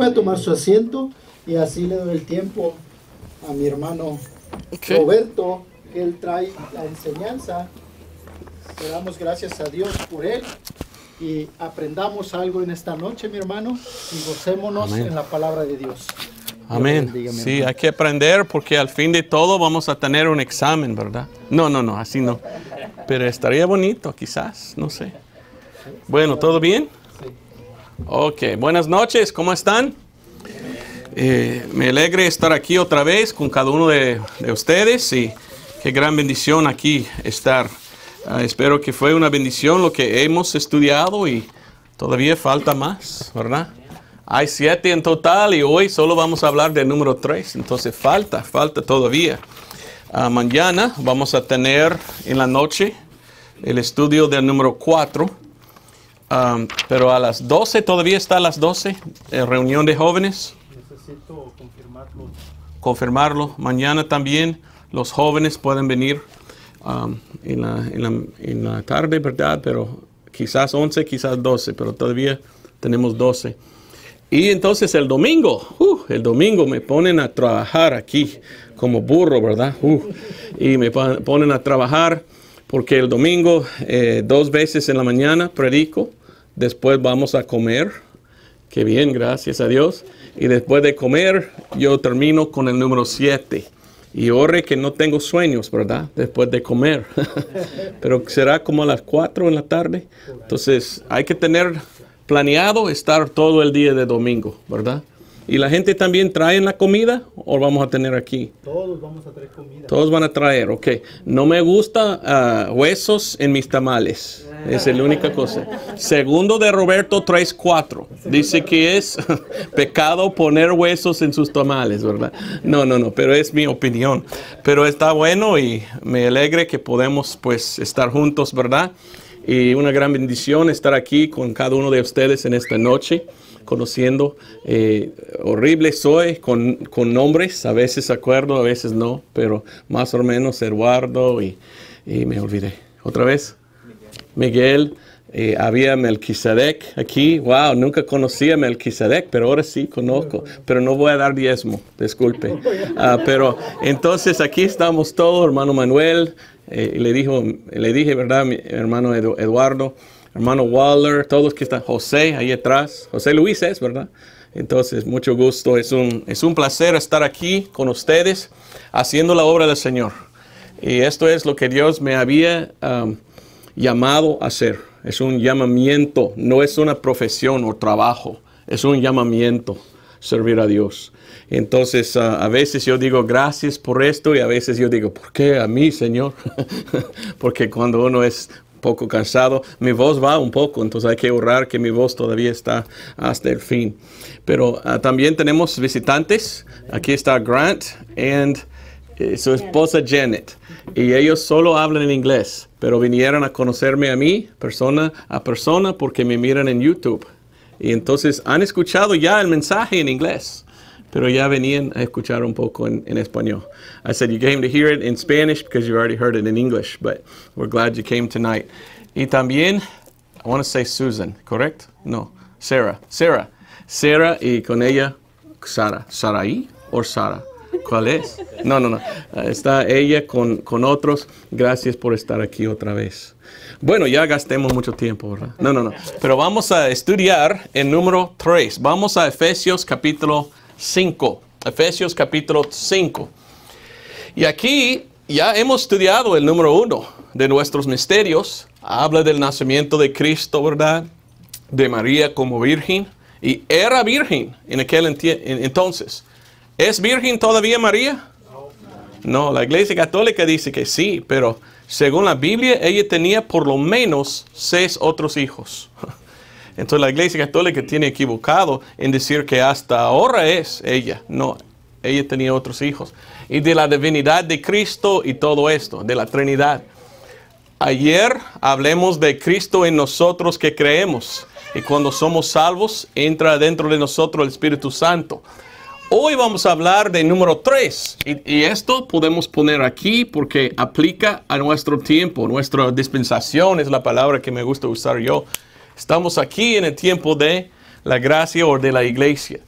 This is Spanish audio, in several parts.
puede tomar su asiento y así le doy el tiempo a mi hermano Roberto, que él trae la enseñanza. Le damos gracias a Dios por él y aprendamos algo en esta noche, mi hermano, y gocémonos en la palabra de Dios. Amén. sí, hay que aprender porque al fin de todo vamos a tener un examen, ¿verdad? No, no, no, así no. Pero estaría bonito, quizás, no sé. Bueno, ¿todo bien? Ok, buenas noches, ¿cómo están? Eh, me alegre estar aquí otra vez con cada uno de, ustedes y qué gran bendición aquí estar. Ah, espero que fue una bendición lo que hemos estudiado y todavía falta más, ¿verdad? Hay siete en total y hoy solo vamos a hablar del número tres, entonces falta, falta todavía. Ah, mañana vamos a tener en la noche el estudio del número cuatro pero a las 12, todavía está a las 12, eh, reunión de jóvenes. Necesito confirmarlo. Confirmarlo. Mañana también los jóvenes pueden venir en, la, tarde, ¿verdad? Pero quizás 11, quizás 12, pero todavía tenemos 12. Y entonces el domingo, uh, el domingo me ponen a trabajar aquí como burro, ¿verdad? Uh, y me ponen a trabajar porque el domingo eh, dos veces en la mañana predico después vamos a comer. Qué bien, gracias a Dios. Y después de comer, yo termino con el número 7. Y ore que no tengo sueños, ¿verdad? Después de comer. Pero será como a las 4 en la tarde. Entonces hay que tener planeado estar todo el día de domingo, ¿verdad? ¿Y la gente también trae la comida o vamos a tener aquí? Todos vamos a traer comida. Todos van a traer, ok. No me gusta ah, huesos en mis tamales. Es la única cosa. Segundo de Roberto 3.4. Dice que es pecado poner huesos en sus tamales, ¿verdad? No, no, no, pero es mi opinión. Pero está bueno y me alegre que podemos pues estar juntos, ¿verdad? Y una gran bendición estar aquí con cada uno de ustedes en esta noche conociendo. Eh, horrible soy con, nombres, a veces acuerdo, a veces no, pero más o menos Eduardo y me olvidé. Otra vez. Miguel. Eh, había Melquisedec aquí. Wow, nunca conocía Melquisedec, pero ahora sí conozco. Pero no voy a dar diezmo, disculpe. Ah, pero entonces aquí estamos todos, hermano Manuel. Eh, le, dijo, le dije, ¿verdad? Mi hermano Eduardo, hermano Waller, todos que están. José, ahí atrás. José Luis es, ¿verdad? Entonces, mucho gusto. Es un, es un placer estar aquí con ustedes haciendo la obra del Señor. Y esto es lo que Dios me había llamado a ser. Es un llamamiento, no es una profesión o trabajo, es un llamamiento servir a Dios. Entonces, ah, a veces yo digo gracias por esto y a veces yo digo, ¿por qué a mí, Señor? Porque cuando uno es poco cansado, mi voz va un poco, entonces hay que ahorrar que mi voz todavía está hasta el fin. Pero ah, también tenemos visitantes. Aquí está Grant and eh, su esposa Janet, y ellos solo hablan en inglés, pero vinieron a conocerme a mí, persona a persona, porque me miran en YouTube. Y entonces han escuchado ya el mensaje en inglés. Pero ya venían a escuchar un poco en, español. I said you came to hear it in Spanish because you already heard it in English, but we're glad you came tonight. Y también, I want to say Susan, correct? No, Sarah, Sarah, Sarah y con ella Sara, Sarai o Sara. ¿Cuál es? No, no, no. Está ella con, otros. Gracias por estar aquí otra vez. Bueno, ya gastemos mucho tiempo, ¿verdad? No, no, no. Pero vamos a estudiar el número 3. Vamos a Efesios capítulo 5. Efesios capítulo 5. Y aquí ya hemos estudiado el número 1 de nuestros misterios. Habla del nacimiento de Cristo, ¿verdad? De María como virgen. Y era virgen en aquel entonces. ¿Es virgen todavía María? No, la iglesia católica dice que sí, pero según la Biblia ella tenía por lo menos seis otros hijos. Entonces la iglesia católica tiene equivocado en decir que hasta ahora es ella. No, ella tenía otros hijos. Y de la divinidad de Cristo y todo esto, de la Trinidad. Ayer hablemos de Cristo en nosotros que creemos. Y cuando somos salvos, entra dentro de nosotros el Espíritu Santo. Hoy vamos a hablar de número 3 y, esto podemos poner aquí porque aplica a nuestro tiempo, nuestra dispensación es la palabra que me gusta usar yo. Estamos aquí en el tiempo de la gracia o de la iglesia.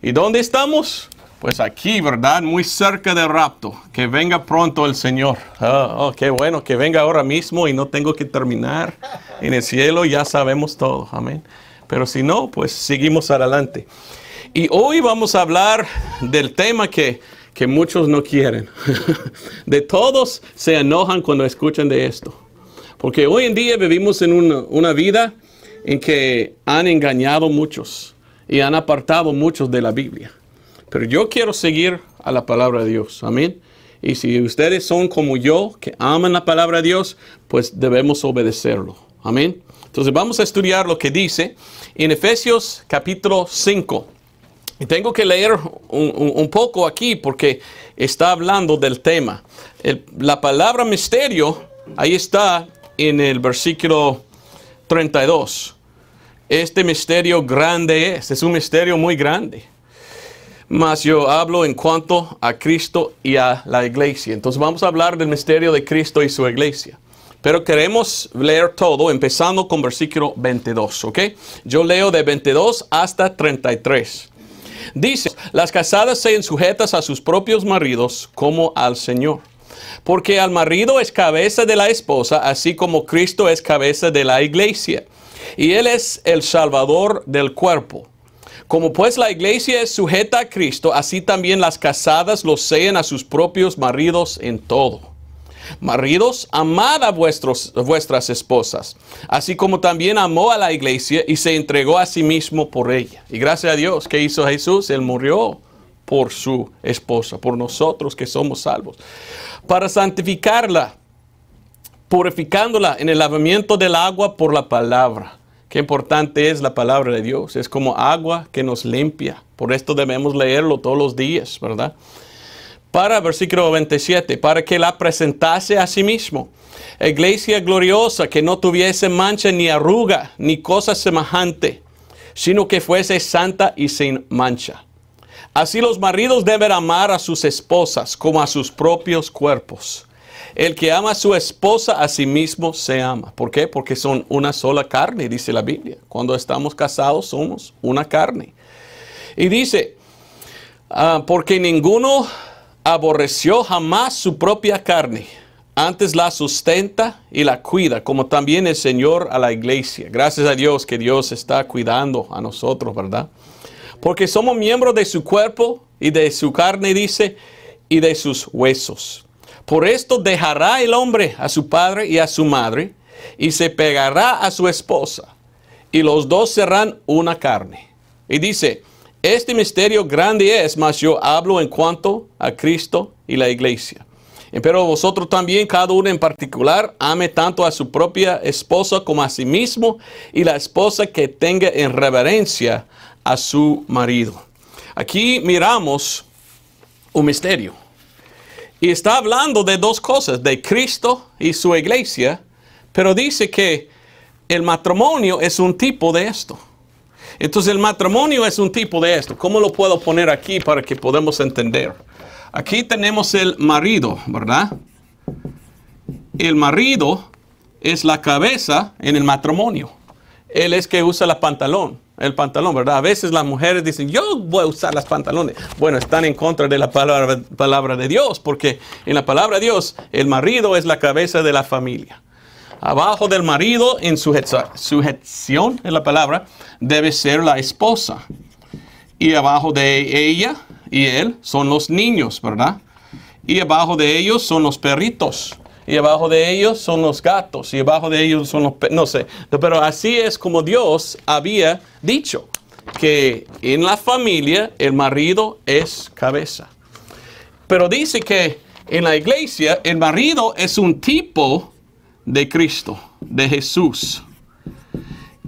¿Y dónde estamos? Pues aquí, ¿verdad? Muy cerca del rapto. Que venga pronto el Señor. Ah, oh, qué bueno, que venga ahora mismo y no tengo que terminar en el cielo, ya sabemos todo. Amén. Pero si no, pues seguimos adelante. Y hoy vamos a hablar del tema que, muchos no quieren. de todos se enojan cuando escuchan de esto. Porque hoy en día vivimos en una, una vida en que han engañado muchos y han apartado muchos de la Biblia. Pero yo quiero seguir a la palabra de Dios. Amén. Y si ustedes son como yo, que aman la palabra de Dios, pues debemos obedecerlo. Amén. Entonces vamos a estudiar lo que dice en Efesios capítulo 5. Y tengo que leer un, poco aquí porque está hablando del tema. la palabra misterio, ahí está en el versículo 32. Este misterio grande es, es un misterio muy grande. Mas yo hablo en cuanto a Cristo y a la iglesia. Entonces vamos a hablar del misterio de Cristo y su iglesia. Pero queremos leer todo, empezando con versículo 22, ¿ok? Yo leo de 22 hasta 33. Dice, las casadas sean sujetas a sus propios maridos como al Señor. Porque al marido es cabeza de la esposa, así como Cristo es cabeza de la iglesia. Y Él es el salvador del cuerpo. Como pues la iglesia es sujeta a Cristo, así también las casadas lo sean a sus propios maridos en todo. Maridos, amad a vuestros, vuestras esposas, así como también amó a la iglesia y se entregó a sí mismo por ella. Y gracias a Dios, ¿qué hizo Jesús? Él murió por su esposa, por nosotros que somos salvos, para santificarla, purificándola en el lavamiento del agua por la palabra. Qué importante es la palabra de Dios, es como agua que nos limpia. Por esto debemos leerlo todos los días, ¿verdad? para, versículo 27, para que la presentase a sí mismo. Iglesia gloriosa que no tuviese mancha ni arruga ni cosa semejante, sino que fuese santa y sin mancha. Así los maridos deben amar a sus esposas como a sus propios cuerpos. El que ama a su esposa a sí mismo se ama. ¿Por qué? Porque son una sola carne, dice la Biblia. Cuando estamos casados somos una carne. Y dice, ah, porque ninguno aborreció jamás su propia carne, antes la sustenta y la cuida, como también el Señor a la iglesia. Gracias a Dios que Dios está cuidando a nosotros, ¿verdad? Porque somos miembros de su cuerpo y de su carne, dice, y de sus huesos. Por esto dejará el hombre a su padre y a su madre, y se pegará a su esposa, y los dos serán una carne. Y dice, este misterio grande es, mas yo hablo en cuanto a Cristo y la iglesia. Pero vosotros también, cada uno en particular, ame tanto a su propia esposa como a sí mismo y la esposa que tenga en reverencia a su marido. Aquí miramos un misterio. Y está hablando de dos cosas, de Cristo y su iglesia, pero dice que el matrimonio es un tipo de esto. Entonces el matrimonio es un tipo de esto. ¿Cómo lo puedo poner aquí para que podamos entender? Aquí tenemos el marido, ¿verdad? El marido es la cabeza en el matrimonio. Él es que usa la pantalón, el pantalón, ¿verdad? A veces las mujeres dicen, yo voy a usar las pantalones. Bueno, están en contra de la palabra, palabra de Dios, porque en la palabra de Dios el marido es la cabeza de la familia. Abajo del marido, en sujeción, en la palabra, debe ser la esposa. Y abajo de ella y él son los niños, ¿verdad? Y abajo de ellos son los perritos. Y abajo de ellos son los gatos. Y abajo de ellos son los... No sé. Pero así es como Dios había dicho que en la familia el marido es cabeza. Pero dice que en la iglesia el marido es un tipo de Cristo, de Jesús.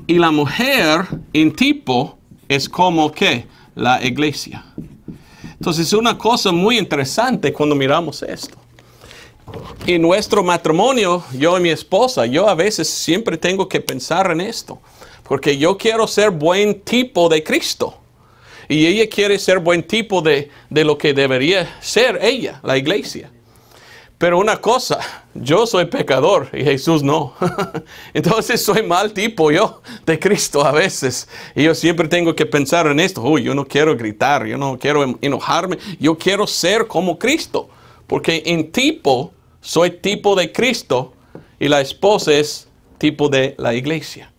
Y la mujer en tipo es como que la iglesia. Entonces es una cosa muy interesante cuando miramos esto. Y nuestro matrimonio, yo y mi esposa, yo a veces siempre tengo que pensar en esto, porque yo quiero ser buen tipo de Cristo. Y ella quiere ser buen tipo de, de lo que debería ser ella, la iglesia. Pero una cosa, yo soy pecador y Jesús no. Entonces soy mal tipo yo de Cristo a veces. Y yo siempre tengo que pensar en esto. Uy, yo no quiero gritar, yo no quiero em, enojarme, yo quiero ser como Cristo. Porque en tipo soy tipo de Cristo y la esposa es tipo de la iglesia.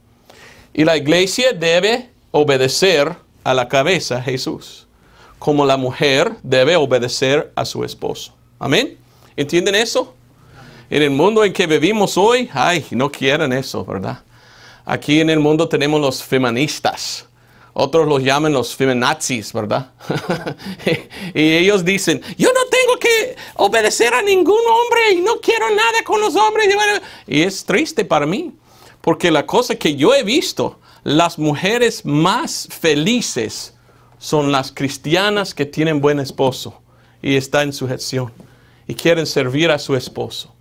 Y la iglesia debe obedecer a la cabeza Jesús, como la mujer debe obedecer a su esposo. Amén. ¿Entienden eso? En el mundo en que vivimos hoy, ay, no quieren eso, ¿verdad? Aquí en el mundo tenemos los feministas. Otros los llaman los feminazis, ¿verdad? y ellos dicen, yo no tengo que obedecer a ningún hombre y no quiero nada con los hombres. Y es triste para mí, porque la cosa que yo he visto, las mujeres más felices son las cristianas que tienen buen esposo y está en sujeción y quieren servir a su esposo.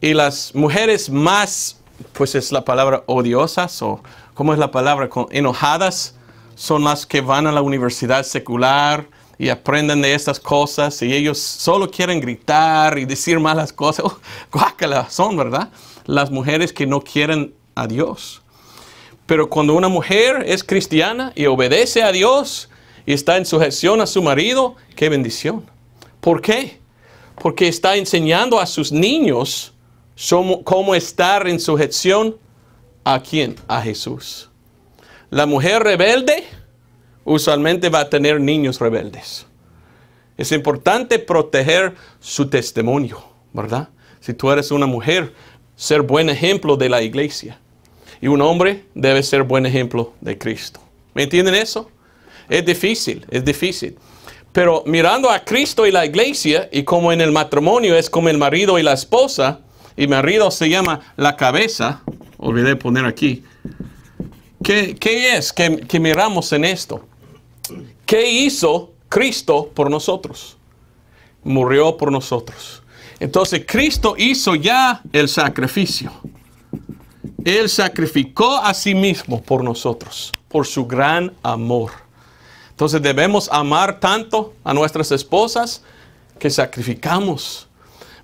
Y las mujeres más, pues es la palabra odiosas o como es la palabra, enojadas, son las que van a la universidad secular y aprenden de estas cosas y ellos solo quieren gritar y decir malas cosas. que la son, ¿verdad? Las mujeres que no quieren a Dios. Pero cuando una mujer es cristiana y obedece a Dios y está en sujeción a su marido, qué bendición. ¿Por qué? porque está enseñando a sus niños cómo estar en sujeción a quién, a Jesús. La mujer rebelde usualmente va a tener niños rebeldes. Es importante proteger su testimonio, ¿verdad? Si tú eres una mujer, ser buen ejemplo de la iglesia. Y un hombre debe ser buen ejemplo de Cristo. ¿Me entienden eso? Es difícil, es difícil. Pero mirando a Cristo y la iglesia, y como en el matrimonio es como el marido y la esposa, y marido se llama la cabeza, olvidé poner aquí, ¿qué, es que, que miramos en esto? ¿Qué hizo Cristo por nosotros? Murió por nosotros. Entonces Cristo hizo ya el sacrificio. Él sacrificó a sí mismo por nosotros, por su gran amor. Entonces debemos amar tanto a nuestras esposas que sacrificamos.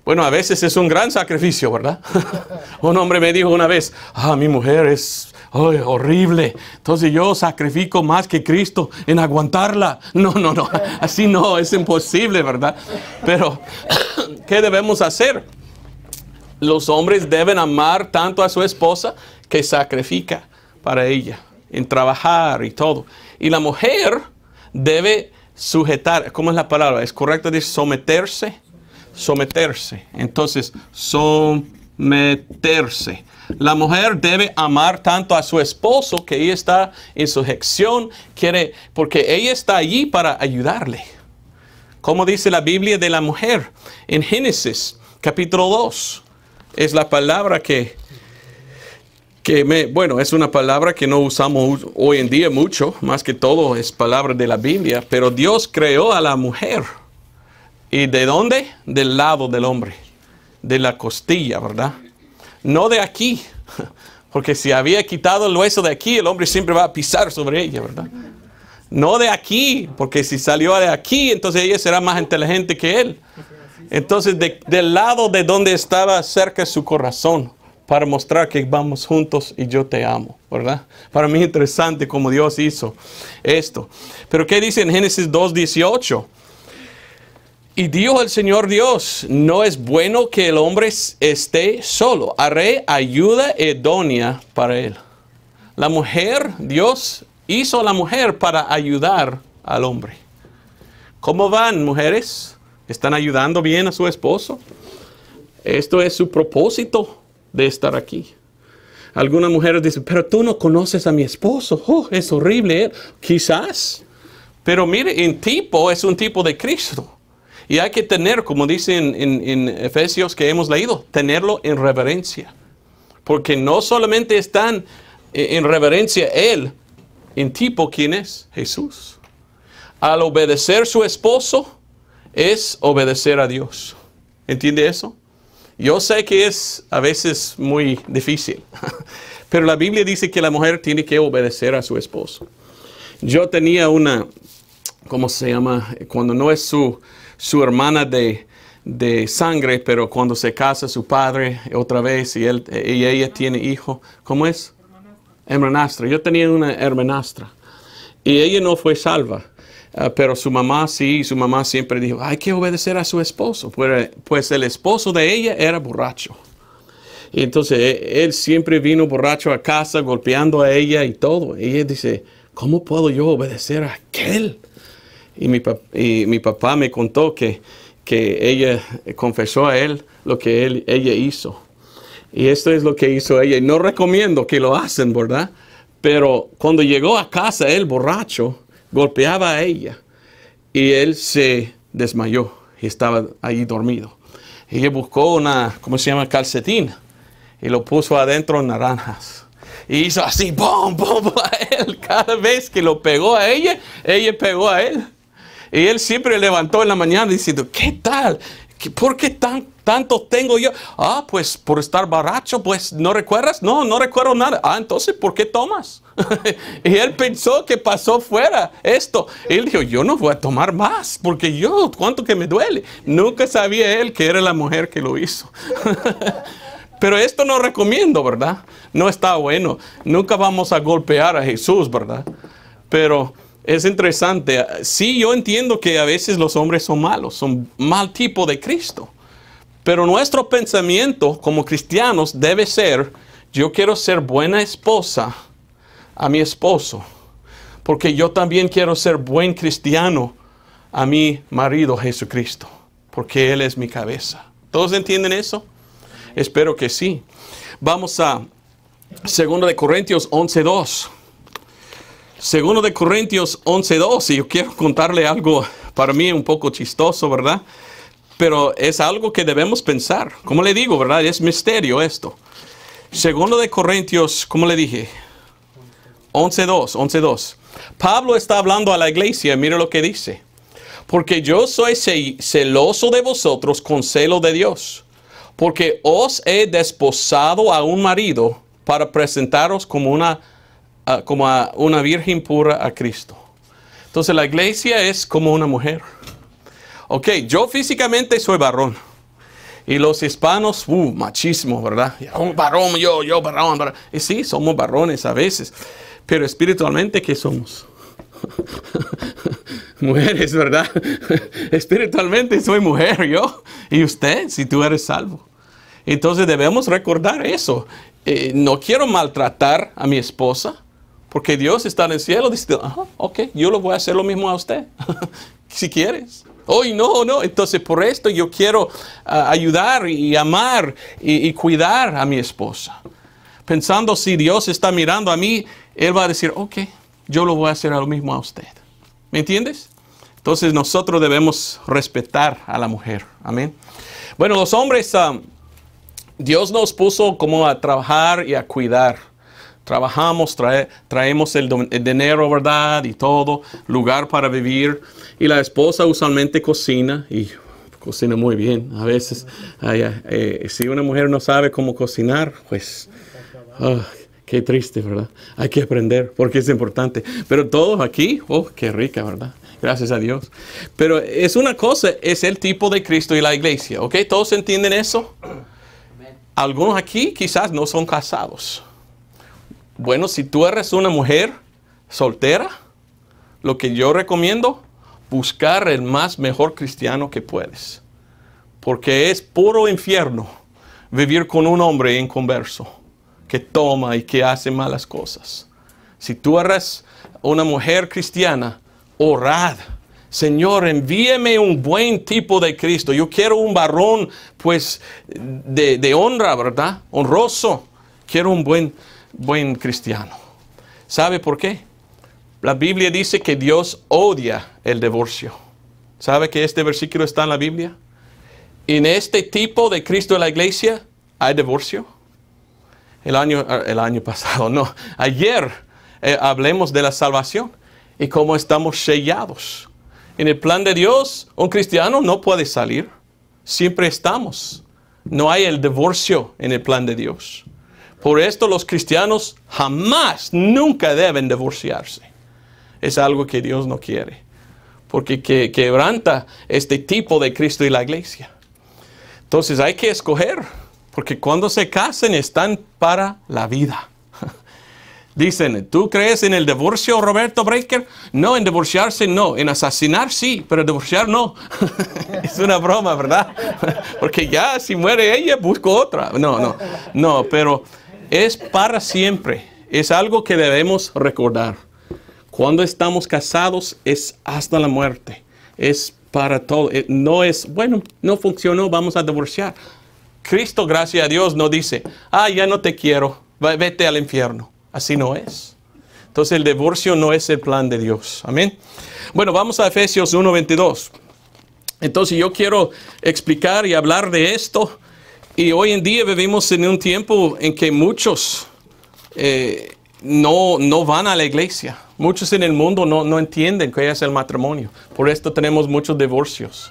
Bueno, a veces es un gran sacrificio, ¿verdad? un hombre me dijo una vez, ah, mi mujer es horrible, entonces yo sacrifico más que Cristo en aguantarla. No, no, no, así no, es imposible, ¿verdad? Pero, ¿qué debemos hacer? Los hombres deben amar tanto a su esposa que sacrifica para ella, en trabajar y todo. Y la mujer debe sujetar, ¿cómo es la palabra? Es correcto decir someterse, someterse. Entonces, someterse. La mujer debe amar tanto a su esposo que ella está en sujeción, quiere, porque ella está allí para ayudarle. Como dice la Biblia de la mujer en Génesis capítulo 2, es la palabra que bueno, es una palabra que no usamos hoy en día mucho, más que todo es palabra de la Biblia, pero Dios creó a la mujer. ¿Y de dónde? Del lado del hombre, de la costilla, ¿verdad? No de aquí, porque si había quitado el hueso de aquí, el hombre siempre va a pisar sobre ella, ¿verdad? No de aquí, porque si salió de aquí, entonces ella será más inteligente que él. Entonces, del lado de donde estaba cerca su corazón, para mostrar que vamos juntos y yo te amo, ¿verdad? Para mí es interesante cómo Dios hizo esto. Pero ¿qué dice en Génesis 2.18? Y dijo el Señor Dios, no es bueno que el hombre esté solo, haré ayuda idónea para él. La mujer, Dios hizo a la mujer para ayudar al hombre. ¿Cómo van, mujeres? ¿Están ayudando bien a su esposo? Esto es su propósito de estar aquí. Algunas mujeres dicen, pero tú no conoces a mi esposo, oh, es horrible. ¿eh? Quizás, pero mire, En tipo es un tipo de Cristo. Y hay que tener, como dicen en, en, Efesios que hemos leído, tenerlo en reverencia. Porque no solamente están eh, en reverencia él, en tipo, ¿quién es? Jesús. Al obedecer su esposo es obedecer a Dios. ¿Entiende eso? Yo sé que es a veces muy difícil, pero la Biblia dice que la mujer tiene que obedecer a su esposo. Yo tenía una, ¿cómo se llama? Cuando no es su, hermana de, sangre, pero cuando se casa su padre otra vez y, él, y ella tiene hijo, ¿cómo es? Hermanastra. Yo tenía una hermanastra y ella no fue salva. Ah, pero su mamá sí, su mamá siempre dijo, hay que obedecer a su esposo, pues, pues el esposo de ella era borracho. Y entonces e, él siempre vino borracho a casa, golpeando a ella y todo. Y ella dice, ¿cómo puedo yo obedecer a aquel? Y mi, papá me contó que, que ella confesó a él lo que él, ella hizo. Y esto es lo que hizo ella. Y no recomiendo que lo hacen, ¿verdad? Pero cuando llegó a casa él borracho, golpeaba a ella y él se desmayó y estaba ahí dormido. Ella buscó una, ¿cómo se llama? Calcetín y lo puso adentro en naranjas. Y hizo así, ¡bom, bom, bom! a él. Cada vez que lo pegó a ella, ella pegó a él. Y él siempre levantó en la mañana diciendo, ¿qué tal? ¿Por qué tanto tengo yo? Ah, pues por estar borracho, pues no recuerdas. No, no recuerdo nada. Ah, entonces, ¿por qué tomas? y él pensó que pasó fuera esto. Él dijo, yo no voy a tomar más, porque yo, cuánto que me duele. Nunca sabía él que era la mujer que lo hizo. Pero esto no recomiendo, ¿verdad? No está bueno. Nunca vamos a golpear a Jesús, ¿verdad? Pero es interesante. Sí, yo entiendo que a veces los hombres son malos, son mal tipo de Cristo. Pero nuestro pensamiento como cristianos debe ser, yo quiero ser buena esposa a mi esposo, porque yo también quiero ser buen cristiano a mi marido Jesucristo, porque Él es mi cabeza. ¿Todos entienden eso? Espero que sí. Vamos a 2 Corintios 11.2. Segundo de Corintios 11.2, y yo quiero contarle algo para mí un poco chistoso, ¿verdad? Pero es algo que debemos pensar. Como le digo, ¿verdad? Es misterio esto. Segundo de Corintios, como le dije? 11:2, 11:2. Pablo está hablando a la iglesia, mire lo que dice. Porque yo soy celoso de vosotros con celo de Dios, porque os he desposado a un marido para presentaros como una como a una virgen pura a Cristo. Entonces la iglesia es como una mujer. Ok, yo físicamente soy varón. Y los hispanos, uh, machismo, ¿verdad? Un varón, yo, yo, varón, Y sí, somos varones a veces. Pero espiritualmente, ¿qué somos? Mujeres, ¿verdad? espiritualmente soy mujer yo. Y usted, si tú eres salvo. Entonces debemos recordar eso. Eh, no quiero maltratar a mi esposa. Porque Dios está en el cielo, dice, ok, yo lo voy a hacer lo mismo a usted, si quieres. Hoy oh, no, no. Entonces por esto yo quiero ah, ayudar y amar y, cuidar a mi esposa. Pensando si Dios está mirando a mí, Él va a decir, ok, yo lo voy a hacer lo mismo a usted. ¿Me entiendes? Entonces nosotros debemos respetar a la mujer. Amén. Bueno, los hombres, ah, Dios nos puso como a trabajar y a cuidar trabajamos, trae, traemos el, dinero, ¿verdad? Y todo, lugar para vivir. Y la esposa usualmente cocina y cocina muy bien. A veces, eh, si una mujer no sabe cómo cocinar, pues... Ah, qué triste, ¿verdad? Hay que aprender porque es importante. Pero todos aquí, oh, qué rica, ¿verdad? Gracias a Dios. Pero es una cosa, es el tipo de Cristo y la iglesia, ¿ok? ¿Todos entienden eso? Algunos aquí quizás no son casados. Bueno, si tú eres una mujer soltera, lo que yo recomiendo, buscar el más mejor cristiano que puedes. Porque es puro infierno vivir con un hombre en converso que toma y que hace malas cosas. Si tú eres una mujer cristiana, orad. Señor, envíeme un buen tipo de Cristo. Yo quiero un varón, pues, de, de honra, ¿verdad? Honroso. Quiero un buen buen cristiano. ¿Sabe por qué? La Biblia dice que Dios odia el divorcio. ¿Sabe que este versículo está en la Biblia? En este tipo de Cristo en la iglesia hay divorcio. El año, ah, el año pasado, no, ayer eh, hablemos de la salvación y cómo estamos sellados. En el plan de Dios, un cristiano no puede salir. Siempre estamos. No hay el divorcio en el plan de Dios. Por esto los cristianos jamás, nunca deben divorciarse. Es algo que Dios no quiere, porque quebranta este tipo de Cristo y la iglesia. Entonces hay que escoger, porque cuando se casen están para la vida. Dicen, ¿tú crees en el divorcio, Roberto Breaker? No, en divorciarse no, en asesinar sí, pero divorciar no. es una broma, ¿verdad? Porque ya si muere ella, busco otra. No, no, no, pero es para siempre. Es algo que debemos recordar. Cuando estamos casados es hasta la muerte. Es para todo. Eh, no es, bueno, no funcionó, vamos a divorciar. Cristo, gracias a Dios, no dice, ah, ya no te quiero, vete al infierno. Así no es. Entonces el divorcio no es el plan de Dios. Amén. Bueno, vamos a Efesios 1.22. Entonces yo quiero explicar y hablar de esto y hoy en día vivimos en un tiempo en que muchos eh, no, no van a la iglesia. Muchos en el mundo no, entienden qué es el matrimonio. Por esto tenemos muchos divorcios.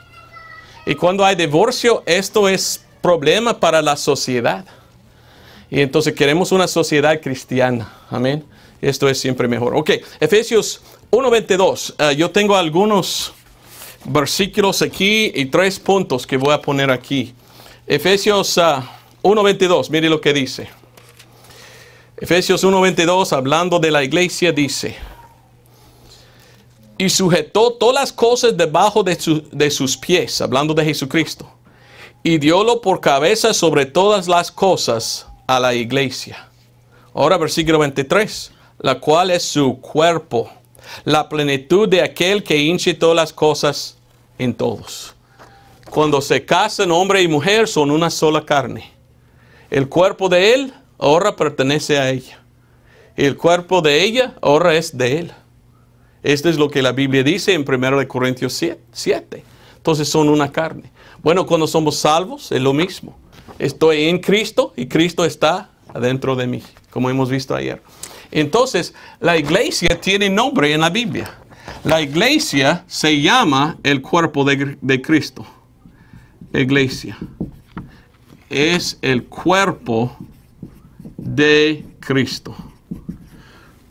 Y cuando hay divorcio, esto es problema para la sociedad. Y entonces queremos una sociedad cristiana. Amén. Esto es siempre mejor. Ok, Efesios 1.22. Eh, yo tengo algunos versículos aquí y tres puntos que voy a poner aquí. Efesios 1.22, ah, mire lo que dice. Efesios 1.22, hablando de la iglesia, dice, y sujetó todas las cosas debajo de, sus pies, hablando de Jesucristo, y diólo por cabeza sobre todas las cosas a la iglesia. Ahora versículo 23, la cual es su cuerpo, la plenitud de aquel que hinche todas las cosas en todos. Cuando se casan hombre y mujer son una sola carne. El cuerpo de él ahora pertenece a ella. el cuerpo de ella ahora es de él. Esto es lo que la Biblia dice en 1 Corintios 7. Entonces son una carne. Bueno, cuando somos salvos es lo mismo. Estoy en Cristo y Cristo está adentro de mí, como hemos visto ayer. Entonces, la iglesia tiene nombre en la Biblia. La iglesia se llama el cuerpo de, de Cristo iglesia. Es el cuerpo de Cristo.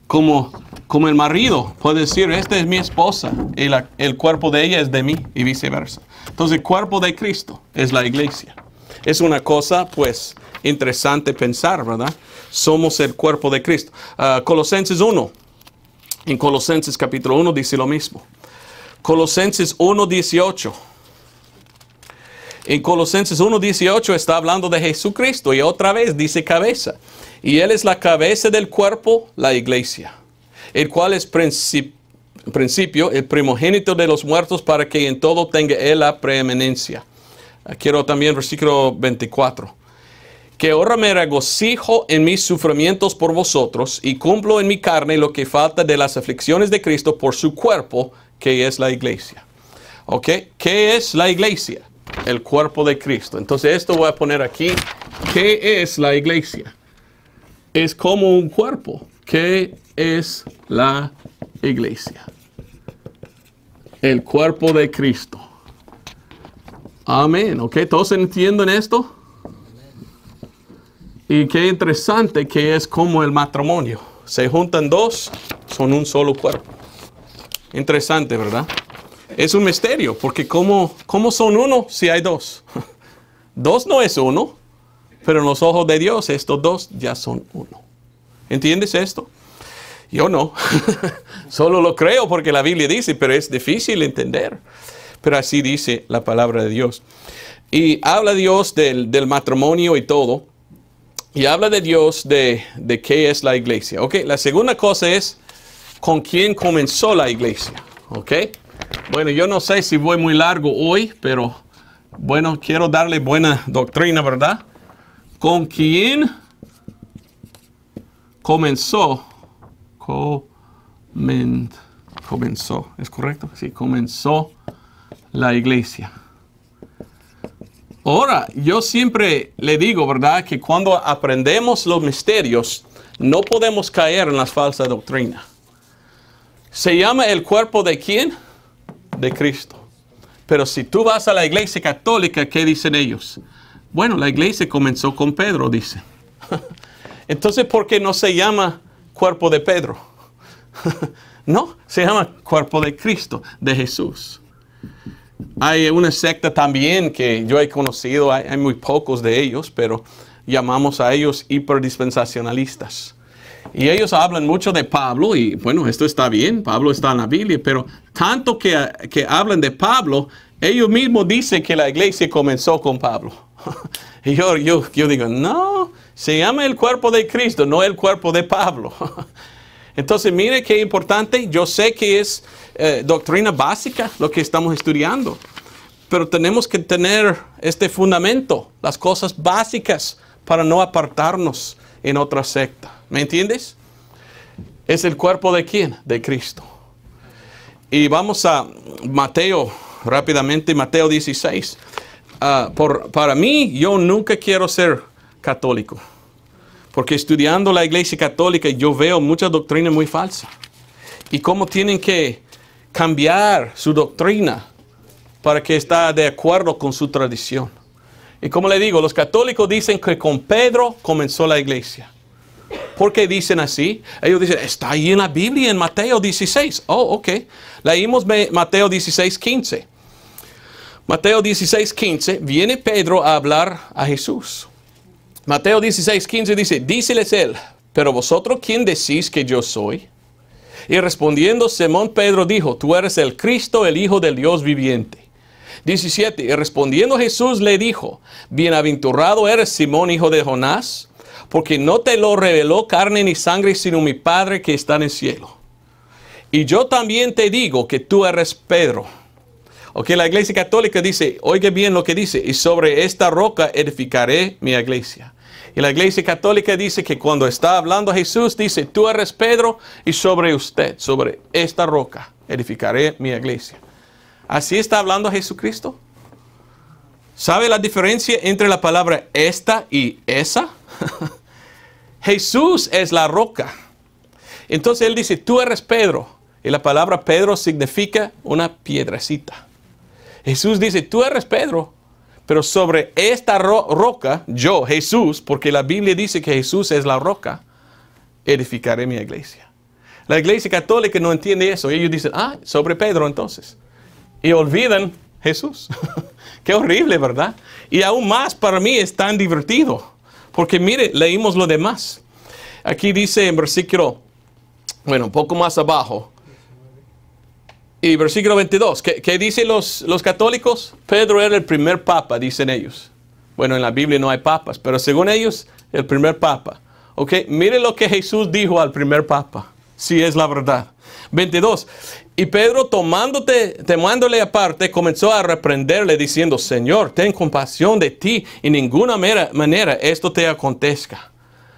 Como, como el marido puede decir, esta es mi esposa, y el cuerpo de ella es de mí, y viceversa. Entonces, el cuerpo de Cristo es la iglesia. Es una cosa, pues, interesante pensar, ¿verdad? Somos el cuerpo de Cristo. Ah, Colosenses 1, en Colosenses capítulo 1 dice lo mismo. Colosenses 1, 18. En Colosenses 1.18 está hablando de Jesucristo y otra vez dice cabeza. Y Él es la cabeza del cuerpo, la iglesia, el cual es principio, el primogénito de los muertos para que en todo tenga Él la preeminencia. Ah, quiero también versículo 24 que ahora me regocijo en mis sufrimientos por vosotros y cumplo en mi carne lo que falta de las aflicciones de Cristo por su cuerpo, que es la iglesia. ¿Ok? ¿Qué es la iglesia? el cuerpo de Cristo. Entonces esto voy a poner aquí. ¿Qué es la iglesia? Es como un cuerpo. ¿Qué es la iglesia? El cuerpo de Cristo. Amén. ¿Ok? ¿Todos entienden esto? Y qué interesante que es como el matrimonio. Se juntan dos, son un solo cuerpo. Interesante, ¿verdad? es un misterio, porque ¿cómo, cómo son uno si hay dos? dos no es uno, pero en los ojos de Dios estos dos ya son uno. ¿Entiendes esto? Yo no, solo lo creo porque la Biblia dice, pero es difícil entender. Pero así dice la palabra de Dios. Y habla Dios del, matrimonio y todo. Y habla de Dios de, de qué es la iglesia. Ok, la segunda cosa es con quién comenzó la iglesia. Ok. Bueno, yo no sé si voy muy largo hoy, pero bueno, quiero darle buena doctrina, ¿verdad? ¿Con quién comenzó? comenzó, ¿es correcto? Sí, comenzó la iglesia. Ahora, yo siempre le digo, ¿verdad? Que cuando aprendemos los misterios, no podemos caer en las falsas doctrinas. ¿Se llama el cuerpo de quién? de Cristo. Pero si tú vas a la iglesia católica, ¿qué dicen ellos? Bueno, la iglesia comenzó con Pedro, dice. Entonces, ¿por qué no se llama cuerpo de Pedro? no, se llama cuerpo de Cristo, de Jesús. Hay una secta también que yo he conocido, hay muy pocos de ellos, pero llamamos a ellos hiperdispensacionalistas. Y ellos hablan mucho de Pablo y bueno, esto está bien, Pablo está en la Biblia, pero tanto que, hablan de Pablo, ellos mismos dicen que la iglesia comenzó con Pablo. y yo, yo, digo, no, se llama el cuerpo de Cristo, no el cuerpo de Pablo. Entonces, mire qué importante, yo sé que es eh, doctrina básica lo que estamos estudiando, pero tenemos que tener este fundamento, las cosas básicas, para no apartarnos en otra secta. ¿Me entiendes? Es el cuerpo de quién? De Cristo. Y vamos a Mateo rápidamente, Mateo 16. Ah, para mí, yo nunca quiero ser católico. Porque estudiando la iglesia católica yo veo muchas doctrinas muy falsas Y cómo tienen que cambiar su doctrina para que está de acuerdo con su tradición. Y como le digo, los católicos dicen que con Pedro comenzó la iglesia. ¿Por qué dicen así? Ellos dicen, está ahí en la Biblia, en Mateo 16. Oh, ok. Leímos Mateo 16, 15. Mateo 16, 15. Viene Pedro a hablar a Jesús. Mateo 16, 15 dice, díceles él, pero vosotros quién decís que yo soy? Y respondiendo Simón Pedro dijo, tú eres el Cristo, el Hijo del Dios viviente. 17. Y respondiendo Jesús le dijo, bienaventurado eres Simón, hijo de Jonás porque no te lo reveló carne ni sangre, sino mi Padre que está en el cielo. Y yo también te digo que tú eres Pedro. Ok, la iglesia católica dice, oiga bien lo que dice, y sobre esta roca edificaré mi iglesia. Y la iglesia católica dice que cuando está hablando Jesús, dice, tú eres Pedro y sobre usted, sobre esta roca, edificaré mi iglesia. ¿Así está hablando Jesucristo? ¿Sabe la diferencia entre la palabra esta y esa? Jesús es la roca. Entonces él dice, tú eres Pedro. Y la palabra Pedro significa una piedrecita. Jesús dice, tú eres Pedro. Pero sobre esta roca, yo, Jesús, porque la Biblia dice que Jesús es la roca, edificaré mi iglesia. La iglesia católica no entiende eso. Ellos dicen, ah, sobre Pedro entonces. Y olvidan Jesús. Qué horrible, ¿verdad? Y aún más para mí es tan divertido porque mire, leímos lo demás. Aquí dice en versículo, bueno, un poco más abajo, y versículo 22, ¿qué, dicen los, los, católicos? Pedro era el primer papa, dicen ellos. Bueno, en la Biblia no hay papas, pero según ellos, el primer papa. Ok, mire lo que Jesús dijo al primer papa, si es la verdad. 22, y Pedro, tomándote, tomándole aparte, comenzó a reprenderle, diciendo, Señor, ten compasión de ti, y ninguna manera esto te acontezca.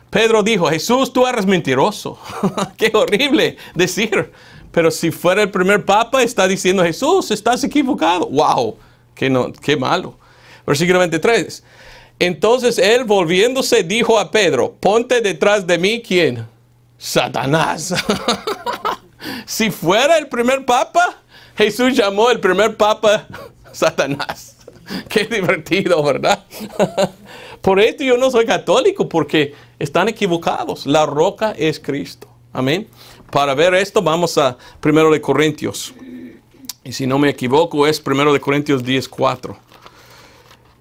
Pedro dijo, Jesús, tú eres mentiroso. Qué horrible decir. Pero si fuera el primer papa, está diciendo, Jesús, estás equivocado. ¡Wow! Qué, no, qué malo. Versículo 23. Entonces él, volviéndose, dijo a Pedro, ponte detrás de mí, ¿quién? Satanás. Si fuera el primer papa, Jesús llamó el primer papa Satanás. Qué divertido, ¿verdad? Por esto yo no soy católico, porque están equivocados. La roca es Cristo. Amén. Para ver esto, vamos a 1 de Corintios. Y si no me equivoco, es 1 de Corintios 10:4.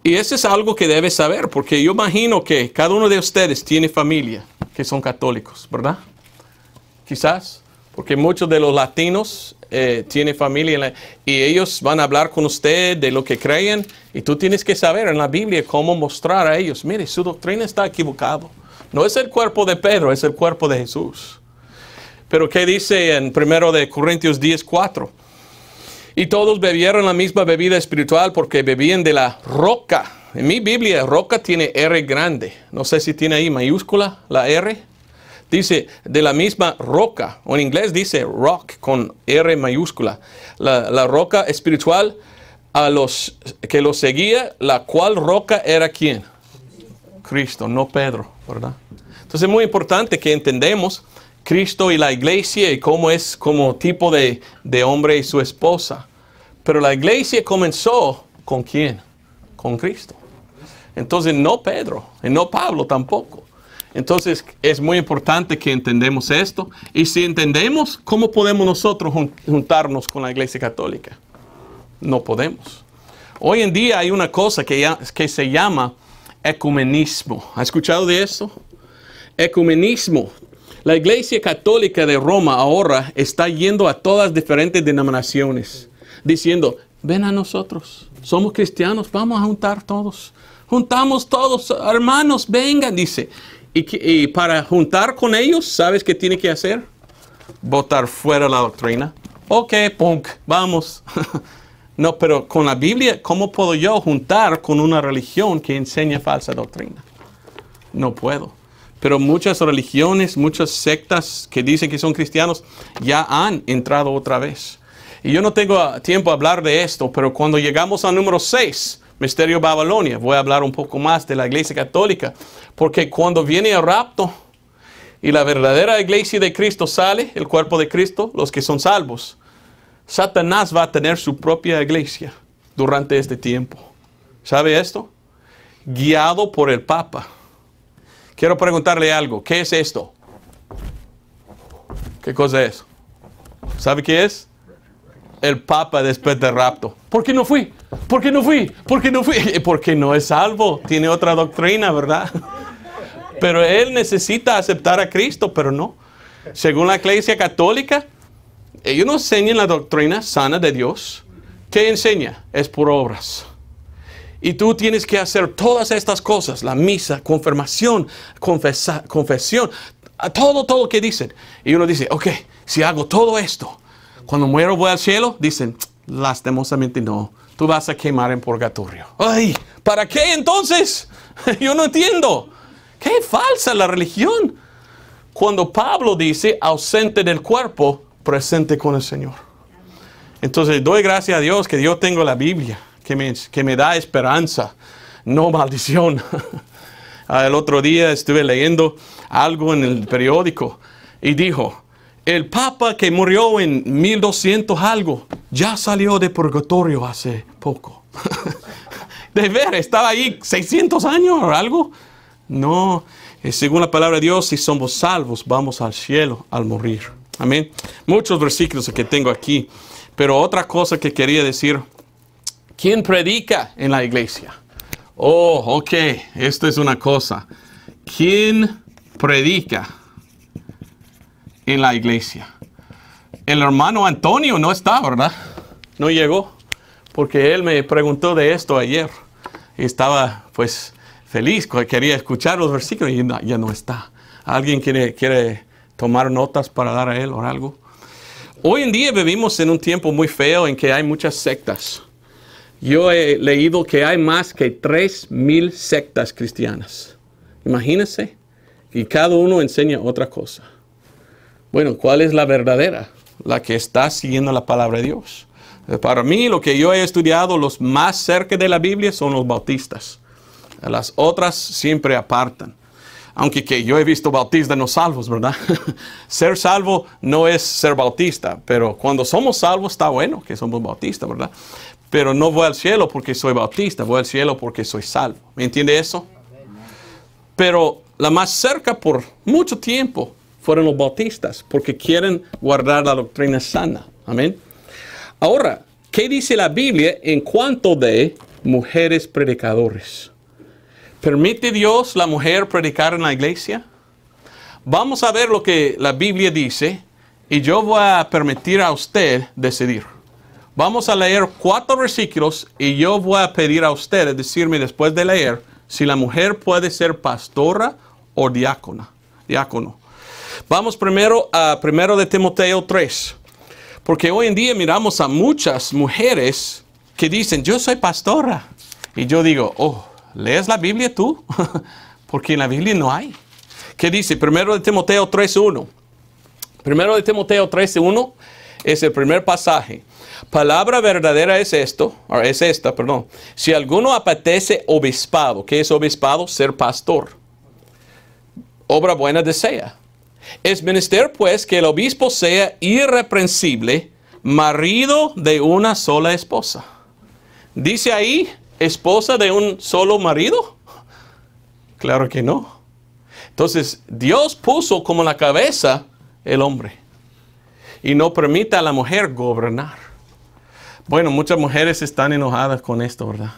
Y eso es algo que debes saber, porque yo imagino que cada uno de ustedes tiene familia que son católicos, ¿verdad? Quizás porque muchos de los latinos eh, tienen familia y ellos van a hablar con usted de lo que creen y tú tienes que saber en la Biblia cómo mostrar a ellos, mire, su doctrina está equivocada. No es el cuerpo de Pedro, es el cuerpo de Jesús. Pero ¿qué dice en 1 Corintios 10, 4? Y todos bebieron la misma bebida espiritual porque bebían de la roca. En mi Biblia, roca tiene R grande. No sé si tiene ahí mayúscula la R. Dice, de la misma roca, o en inglés dice rock con R mayúscula, la, roca espiritual a los que lo seguía, la cual roca era quién? Cristo, no Pedro, ¿verdad? Entonces es muy importante que entendemos Cristo y la iglesia y cómo es como tipo de, de hombre y su esposa. Pero la iglesia comenzó con quién? Con Cristo. Entonces no Pedro y no Pablo tampoco. Entonces es muy importante que entendemos esto y si entendemos, ¿cómo podemos nosotros juntarnos con la Iglesia Católica? No podemos. Hoy en día hay una cosa que, ya, que se llama ecumenismo. ¿Ha escuchado de eso Ecumenismo. La Iglesia Católica de Roma ahora está yendo a todas diferentes denominaciones, diciendo, ven a nosotros, somos cristianos, vamos a juntar todos. Juntamos todos, hermanos, vengan, dice y, para juntar con ellos, ¿sabes qué tiene que hacer? Votar fuera la doctrina. Ok, punk, vamos. No, pero con la Biblia, ¿cómo puedo yo juntar con una religión que enseña falsa doctrina? No puedo. Pero muchas religiones, muchas sectas que dicen que son cristianos, ya han entrado otra vez. Y yo no tengo ah, tiempo a hablar de esto, pero cuando llegamos al número 6, Misterio Babilonia. Voy a hablar un poco más de la iglesia católica, porque cuando viene el rapto y la verdadera iglesia de Cristo sale, el cuerpo de Cristo, los que son salvos, Satanás va a tener su propia iglesia durante este tiempo. ¿Sabe esto? Guiado por el Papa. Quiero preguntarle algo. ¿Qué es esto? ¿Qué cosa es? ¿Sabe qué es? el Papa después del rapto. ¿Por qué no fui? ¿Por qué no fui? ¿Por qué no fui? Porque no es salvo. Tiene otra doctrina, ¿verdad? Pero él necesita aceptar a Cristo, pero no. Según la Iglesia Católica, ellos no enseñan la doctrina sana de Dios. ¿Qué enseña? Es por obras. Y tú tienes que hacer todas estas cosas, la misa, confirmación, confesión, todo, todo que dicen. Y uno dice, ok, si hago todo esto, cuando muero voy al cielo, dicen, lastimosamente no, tú vas a quemar en purgatorio. Ay, ¿para qué entonces? Yo no entiendo. Qué falsa la religión. Cuando Pablo dice, ausente del cuerpo, presente con el Señor. Entonces doy gracias a Dios que yo tengo la Biblia, que me, que me da esperanza, no maldición. el otro día estuve leyendo algo en el periódico y dijo, el Papa que murió en 1200 algo, ya salió de purgatorio hace poco. de ver, estaba ahí 600 años o algo. No, eh, según la palabra de Dios, si somos salvos, vamos al cielo al morir. Amén. Muchos versículos que tengo aquí. Pero otra cosa que quería decir, ¿quién predica en la iglesia? Oh, ok, esto es una cosa. ¿Quién predica? en la iglesia. El hermano Antonio no está, ¿verdad? No llegó, porque él me preguntó de esto ayer. Y estaba pues feliz, quería escuchar los versículos y ya no está. ¿Alguien quiere, quiere tomar notas para dar a él o algo? Hoy en día vivimos en un tiempo muy feo en que hay muchas sectas. Yo he leído que hay más que 3.000 sectas cristianas. Imagínense. Y cada uno enseña otra cosa. Bueno, ¿cuál es la verdadera? La que está siguiendo la palabra de Dios. Eh, para mí, lo que yo he estudiado, los más cerca de la Biblia son los bautistas. Las otras siempre apartan. Aunque que yo he visto bautistas no salvos, ¿verdad? ser salvo no es ser bautista, pero cuando somos salvos está bueno que somos bautistas, ¿verdad? Pero no voy al cielo porque soy bautista, voy al cielo porque soy salvo. ¿Me entiende eso? Pero la más cerca por mucho tiempo fueron los bautistas, porque quieren guardar la doctrina sana. Amén. Ahora, ¿qué dice la Biblia en cuanto de mujeres predicadores? ¿Permite Dios la mujer predicar en la iglesia? Vamos a ver lo que la Biblia dice y yo voy a permitir a usted decidir. Vamos a leer cuatro versículos y yo voy a pedir a ustedes decirme después de leer si la mujer puede ser pastora o diácona, diácono. Vamos primero a primero de Timoteo 3. Porque hoy en día miramos a muchas mujeres que dicen, yo soy pastora. Y yo digo, oh, ¿lees la Biblia tú? Porque en la Biblia no hay. ¿Qué dice? Primero de Timoteo 3.1. Primero de Timoteo 3.1 es el primer pasaje. Palabra verdadera es esto, ah, es esta, perdón. Si alguno apetece obispado, ¿qué es obispado? Ser pastor. Obra buena desea. Es menester pues que el obispo sea irreprensible, marido de una sola esposa. Dice ahí, esposa de un solo marido. Claro que no. Entonces, Dios puso como la cabeza el hombre y no permite a la mujer gobernar. Bueno, muchas mujeres están enojadas con esto, ¿verdad?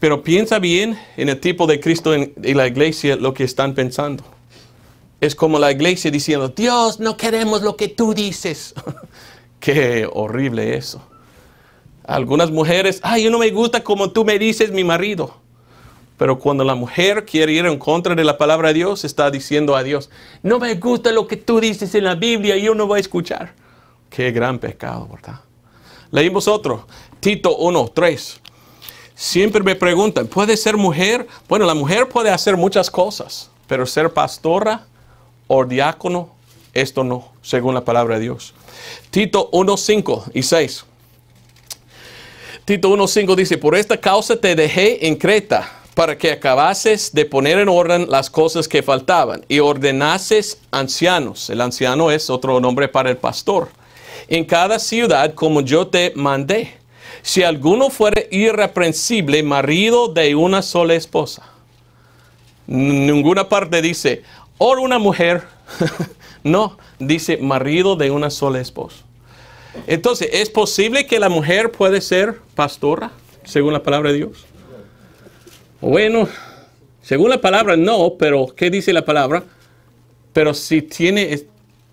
Pero piensa bien en el tipo de Cristo y la iglesia lo que están pensando es como la iglesia diciendo, Dios, no queremos lo que tú dices. Qué horrible eso. Algunas mujeres, ay, yo no me gusta como tú me dices mi marido. Pero cuando la mujer quiere ir en contra de la palabra de Dios, está diciendo a Dios, no me gusta lo que tú dices en la Biblia, yo no voy a escuchar. Qué gran pecado, ¿verdad? Leímos otro, Tito 1, 3. Siempre me preguntan, ¿puede ser mujer? Bueno, la mujer puede hacer muchas cosas, pero ser pastora o diácono, esto no, según la palabra de Dios. Tito 1.5 y 6. Tito 1.5 dice, por esta causa te dejé en Creta, para que acabases de poner en orden las cosas que faltaban y ordenases ancianos. El anciano es otro nombre para el pastor. En cada ciudad como yo te mandé. Si alguno fuere irreprensible, marido de una sola esposa. Ninguna parte dice, o una mujer, no, dice marido de una sola esposa. Entonces, ¿es posible que la mujer puede ser pastora, según la palabra de Dios? Bueno, según la palabra no, pero ¿qué dice la palabra? Pero si tiene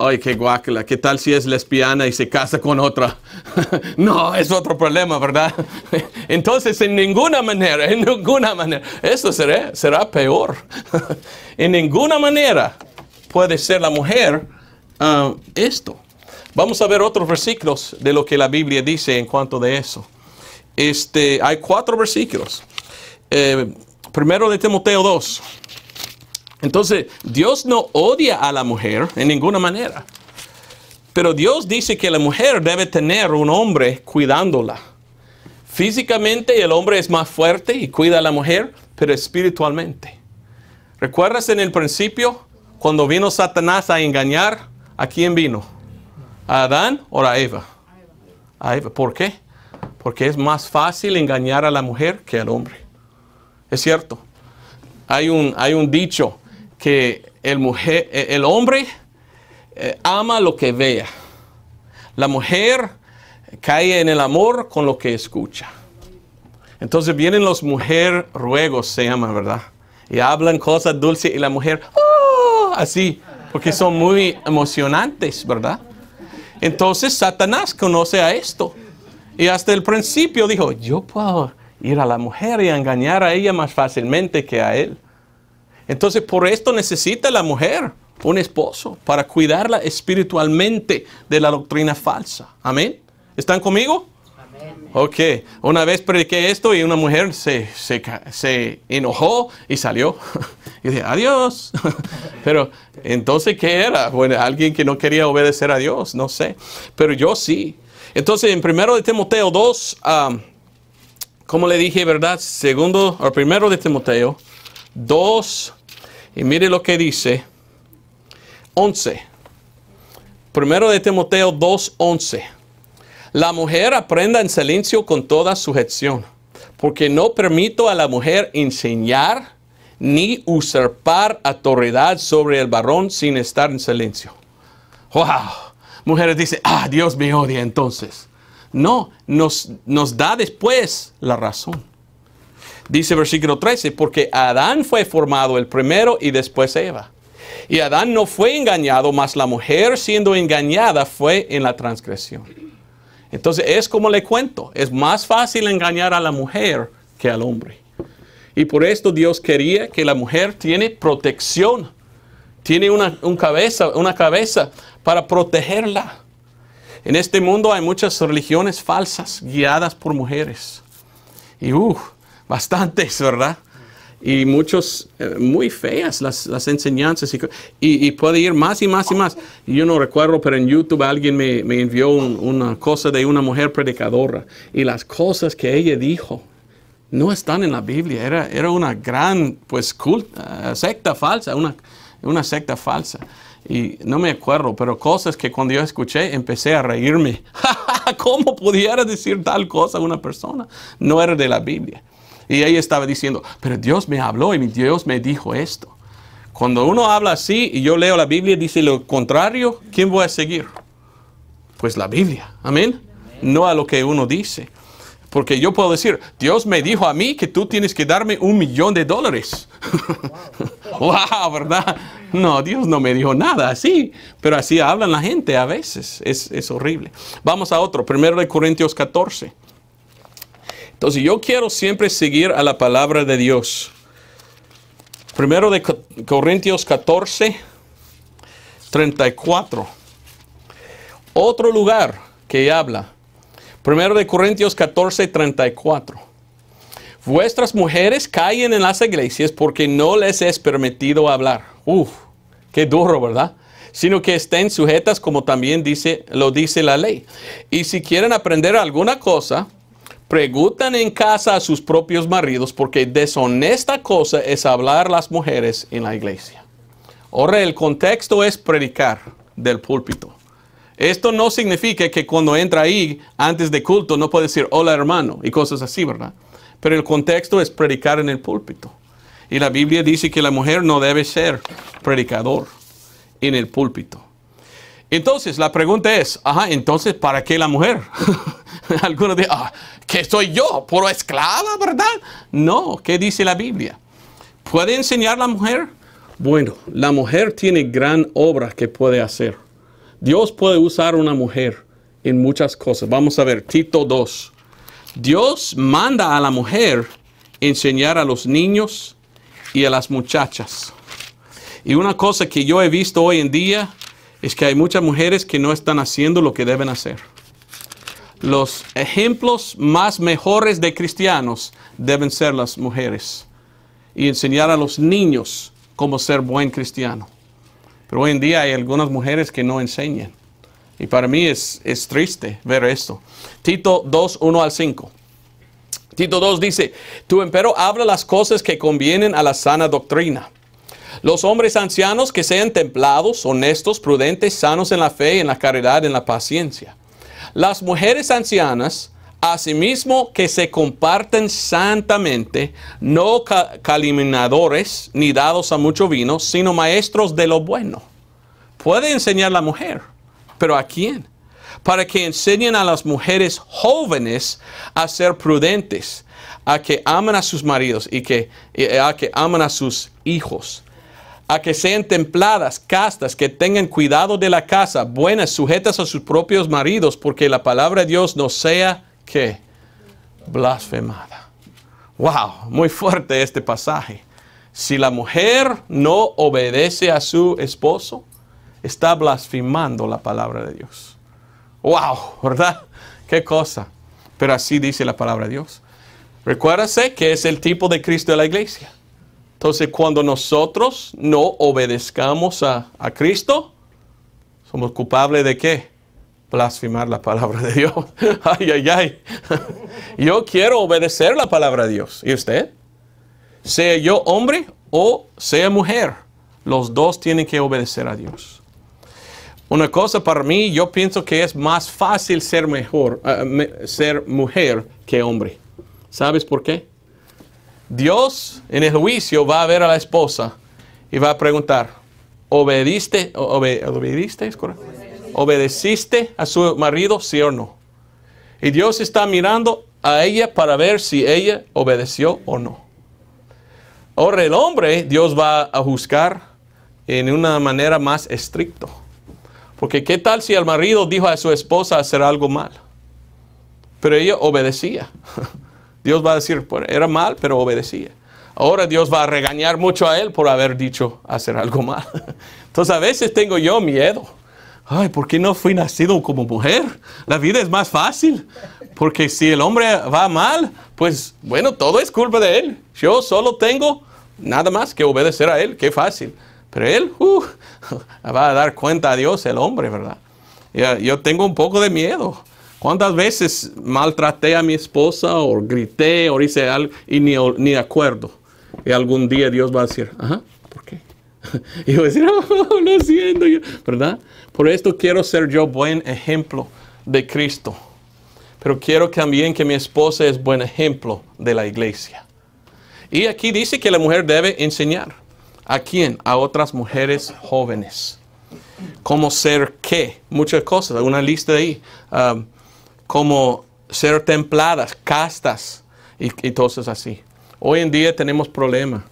Ay, qué guácala, ¿qué tal si es lesbiana y se casa con otra? no, es otro problema, ¿verdad? Entonces, en ninguna manera, en ninguna manera, esto será, será peor. en ninguna manera puede ser la mujer ah, esto. Vamos a ver otros versículos de lo que la Biblia dice en cuanto de eso. Este, hay cuatro versículos. Eh, primero de Timoteo 2. Entonces, Dios no odia a la mujer en ninguna manera. Pero Dios dice que la mujer debe tener un hombre cuidándola. Físicamente el hombre es más fuerte y cuida a la mujer, pero espiritualmente. ¿Recuerdas en el principio cuando vino Satanás a engañar? ¿A quién vino? ¿A Adán o a Eva? A Eva. ¿Por qué? Porque es más fácil engañar a la mujer que al hombre. Es cierto. Hay un, hay un dicho que el, eh, el hombre eh, ama lo que vea. La mujer cae en el amor con lo que escucha. Entonces vienen los mujer ruegos, se llama, ¿verdad? Y hablan cosas dulces y la mujer, ¡oh! así, porque son muy emocionantes, ¿verdad? Entonces Satanás conoce a esto. Y hasta el principio dijo, yo puedo ir a la mujer y engañar a ella más fácilmente que a él. Entonces, por esto necesita la mujer un esposo para cuidarla espiritualmente de la doctrina falsa. Amén. ¿Están conmigo? Amén. Ok, una vez prediqué esto y una mujer se, se, enojó y salió. y dije, adiós. Pero entonces, ¿qué era? Bueno, alguien que no quería obedecer a Dios, no sé. Pero yo sí. Entonces, en primero de Timoteo 2, ¿cómo como le dije, ¿verdad? Segundo, o primero de Timoteo 2, y mire lo que dice 11. Primero de Timoteo 2, 11. La mujer aprenda en silencio con toda sujeción, porque no permito a la mujer enseñar ni usurpar autoridad sobre el varón sin estar en silencio. ¡Wow! Mujeres dicen, ah, Dios me odia entonces. No, nos, nos da después la razón. Dice versículo 13, porque Adán fue formado el primero y después Eva. Y Adán no fue engañado, mas la mujer siendo engañada fue en la transgresión. Entonces es como le cuento, es más fácil engañar a la mujer que al hombre. Y por esto Dios quería que la mujer tiene protección, tiene una, un cabeza, una cabeza para protegerla. En este mundo hay muchas religiones falsas guiadas por mujeres. Y uff. Uh, bastantes, ¿verdad? Y muchos, eh, muy feas las, enseñanzas y, y, puede ir más y más y más. Yo no recuerdo, pero en YouTube alguien me, envió una cosa de una mujer predicadora y las cosas que ella dijo no están en la Biblia. Era, una gran pues, cult eh, secta falsa, una, una secta falsa y no me acuerdo, pero cosas que cuando yo escuché empecé a reírme. ¿Cómo pudiera decir tal cosa a una persona? No era de la Biblia. Y ella estaba diciendo, pero Dios me habló y mi Dios me dijo esto. Cuando uno habla así y yo leo la Biblia dice lo contrario, ¿quién voy a seguir? Pues la Biblia. Amén. No a lo que uno dice. Porque yo puedo decir, Dios me dijo a mí que tú tienes que darme un millón de dólares. Wow. ¿verdad? No, Dios no me dijo nada así. Pero así hablan la gente a veces. Es, es horrible. Vamos a otro. Primero de Corintios 14. Entonces yo quiero siempre seguir a la palabra de Dios. Primero de Corintios 14, 34. Otro lugar que habla. Primero de Corintios 14, 34. Vuestras mujeres caen en las iglesias porque no les es permitido hablar. Uf, qué duro, ¿verdad? Sino que estén sujetas como también dice, lo dice la ley. Y si quieren aprender alguna cosa, Preguntan en casa a sus propios maridos porque deshonesta cosa es hablar las mujeres en la iglesia. Ahora el contexto es predicar del púlpito. Esto no significa que cuando entra ahí, antes de culto, no puede decir hola hermano y cosas así, ¿verdad? Pero el contexto es predicar en el púlpito. Y la Biblia dice que la mujer no debe ser predicador en el púlpito. Entonces, la pregunta es, ajá, entonces, ¿para qué la mujer? Algunos dicen, ah, que soy yo, puro esclava, ¿verdad? No, ¿qué dice la Biblia? ¿Puede enseñar la mujer? Bueno, la mujer tiene gran obra que puede hacer. Dios puede usar una mujer en muchas cosas. Vamos a ver, Tito 2. Dios manda a la mujer enseñar a los niños y a las muchachas. Y una cosa que yo he visto hoy en día es que hay muchas mujeres que no están haciendo lo que deben hacer. Los ejemplos más mejores de cristianos deben ser las mujeres y enseñar a los niños cómo ser buen cristiano. Pero hoy en día hay algunas mujeres que no enseñan. Y para mí es, es triste ver esto. Tito 2, 1 al 5. Tito 2 dice, tú empero habla las cosas que convienen a la sana doctrina los hombres ancianos que sean templados, honestos, prudentes, sanos en la fe, en la caridad, en la paciencia. Las mujeres ancianas, asimismo que se comparten santamente, no calumniadores ni dados a mucho vino, sino maestros de lo bueno. Puede enseñar la mujer, pero ¿a quién? Para que enseñen a las mujeres jóvenes a ser prudentes, a que amen a sus maridos y que, a que amen a sus hijos a que sean templadas, castas, que tengan cuidado de la casa, buenas, sujetas a sus propios maridos, porque la palabra de Dios no sea que blasfemada. Wow, muy fuerte este pasaje. Si la mujer no obedece a su esposo, está blasfemando la palabra de Dios. Wow, ¿verdad? Qué cosa. Pero así dice la palabra de Dios. Recuérdase que es el tipo de Cristo de la iglesia. Entonces, cuando nosotros no obedezcamos a, Cristo, somos culpables de qué? Blasfemar la palabra de Dios. ay, ay, ay. yo quiero obedecer la palabra de Dios. ¿Y usted? Sea yo hombre o sea mujer, los dos tienen que obedecer a Dios. Una cosa para mí, yo pienso que es más fácil ser mejor, eh, ser mujer que hombre. ¿Sabes por qué? Dios en el juicio va a ver a la esposa y va a preguntar, ¿obediste, obedeciste a su marido, sí o no? Y Dios está mirando a ella para ver si ella obedeció o no. Ahora el hombre, Dios va a juzgar en una manera más estricta. Porque qué tal si el marido dijo a su esposa hacer algo mal, pero ella obedecía. Dios va a decir, era mal, pero obedecía. Ahora Dios va a regañar mucho a él por haber dicho hacer algo mal. Entonces a veces tengo yo miedo. Ay, ¿por qué no fui nacido como mujer? La vida es más fácil. Porque si el hombre va mal, pues bueno, todo es culpa de él. Yo solo tengo nada más que obedecer a él. Qué fácil. Pero él uh, va a dar cuenta a Dios, el hombre, ¿verdad? Yo tengo un poco de miedo. ¿Cuántas veces maltraté a mi esposa o grité o hice algo y ni, ni acuerdo? Y algún día Dios va a decir, ajá, ¿por qué? Y yo voy a decir, no, no siento, yo. ¿verdad? Por esto quiero ser yo buen ejemplo de Cristo. Pero quiero también que mi esposa es buen ejemplo de la iglesia. Y aquí dice que la mujer debe enseñar. ¿A quién? A otras mujeres jóvenes. ¿Cómo ser qué? Muchas cosas. Una lista ahí. Ah, como ser templadas, castas y, y cosas así. Hoy en día tenemos problemas.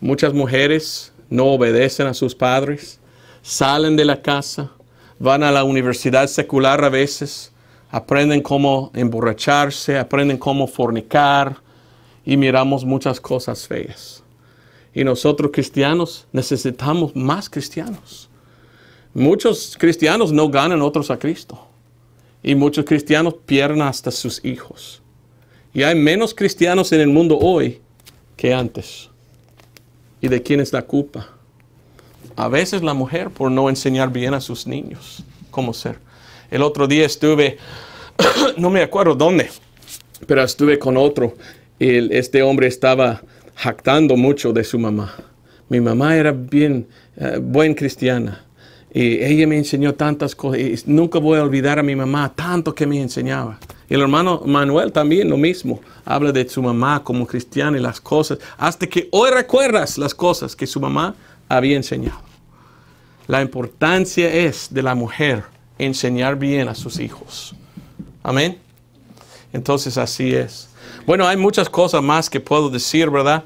Muchas mujeres no obedecen a sus padres, salen de la casa, van a la universidad secular a veces, aprenden cómo emborracharse, aprenden cómo fornicar y miramos muchas cosas feas. Y nosotros cristianos necesitamos más cristianos. Muchos cristianos no ganan otros a Cristo. Y muchos cristianos pierden hasta sus hijos. Y hay menos cristianos en el mundo hoy que antes. ¿Y de quién es la culpa? A veces la mujer por no enseñar bien a sus niños cómo ser. El otro día estuve, no me acuerdo dónde, pero estuve con otro. Y este hombre estaba jactando mucho de su mamá. Mi mamá era bien, eh, buen cristiana y ella me enseñó tantas cosas. nunca voy a olvidar a mi mamá, tanto que me enseñaba. Y el hermano Manuel también lo mismo. Habla de su mamá como cristiana y las cosas. Hasta que hoy recuerdas las cosas que su mamá había enseñado. La importancia es de la mujer enseñar bien a sus hijos. Amén. Entonces así es. Bueno, hay muchas cosas más que puedo decir, ¿verdad?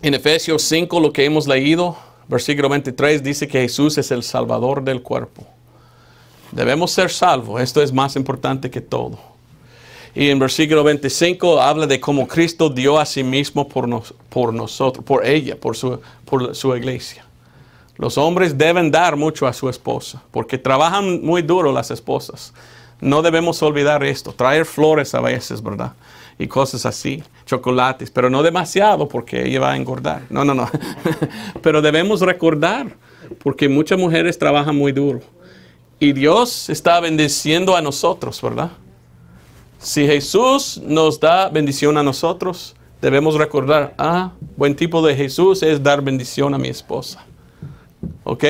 en Efesios 5, lo que hemos leído, versículo 23 dice que Jesús es el salvador del cuerpo. Debemos ser salvos, esto es más importante que todo. Y en versículo 25 habla de cómo Cristo dio a sí mismo por, por nosotros, por ella, por su, por su iglesia. Los hombres deben dar mucho a su esposa, porque trabajan muy duro las esposas. No debemos olvidar esto, traer flores a veces, ¿verdad? y cosas así, chocolates, pero no demasiado porque ella va a engordar. No, no, no. pero debemos recordar, porque muchas mujeres trabajan muy duro. Y Dios está bendiciendo a nosotros, ¿verdad? Si Jesús nos da bendición a nosotros, debemos recordar, ah, buen tipo de Jesús es dar bendición a mi esposa. ¿Ok?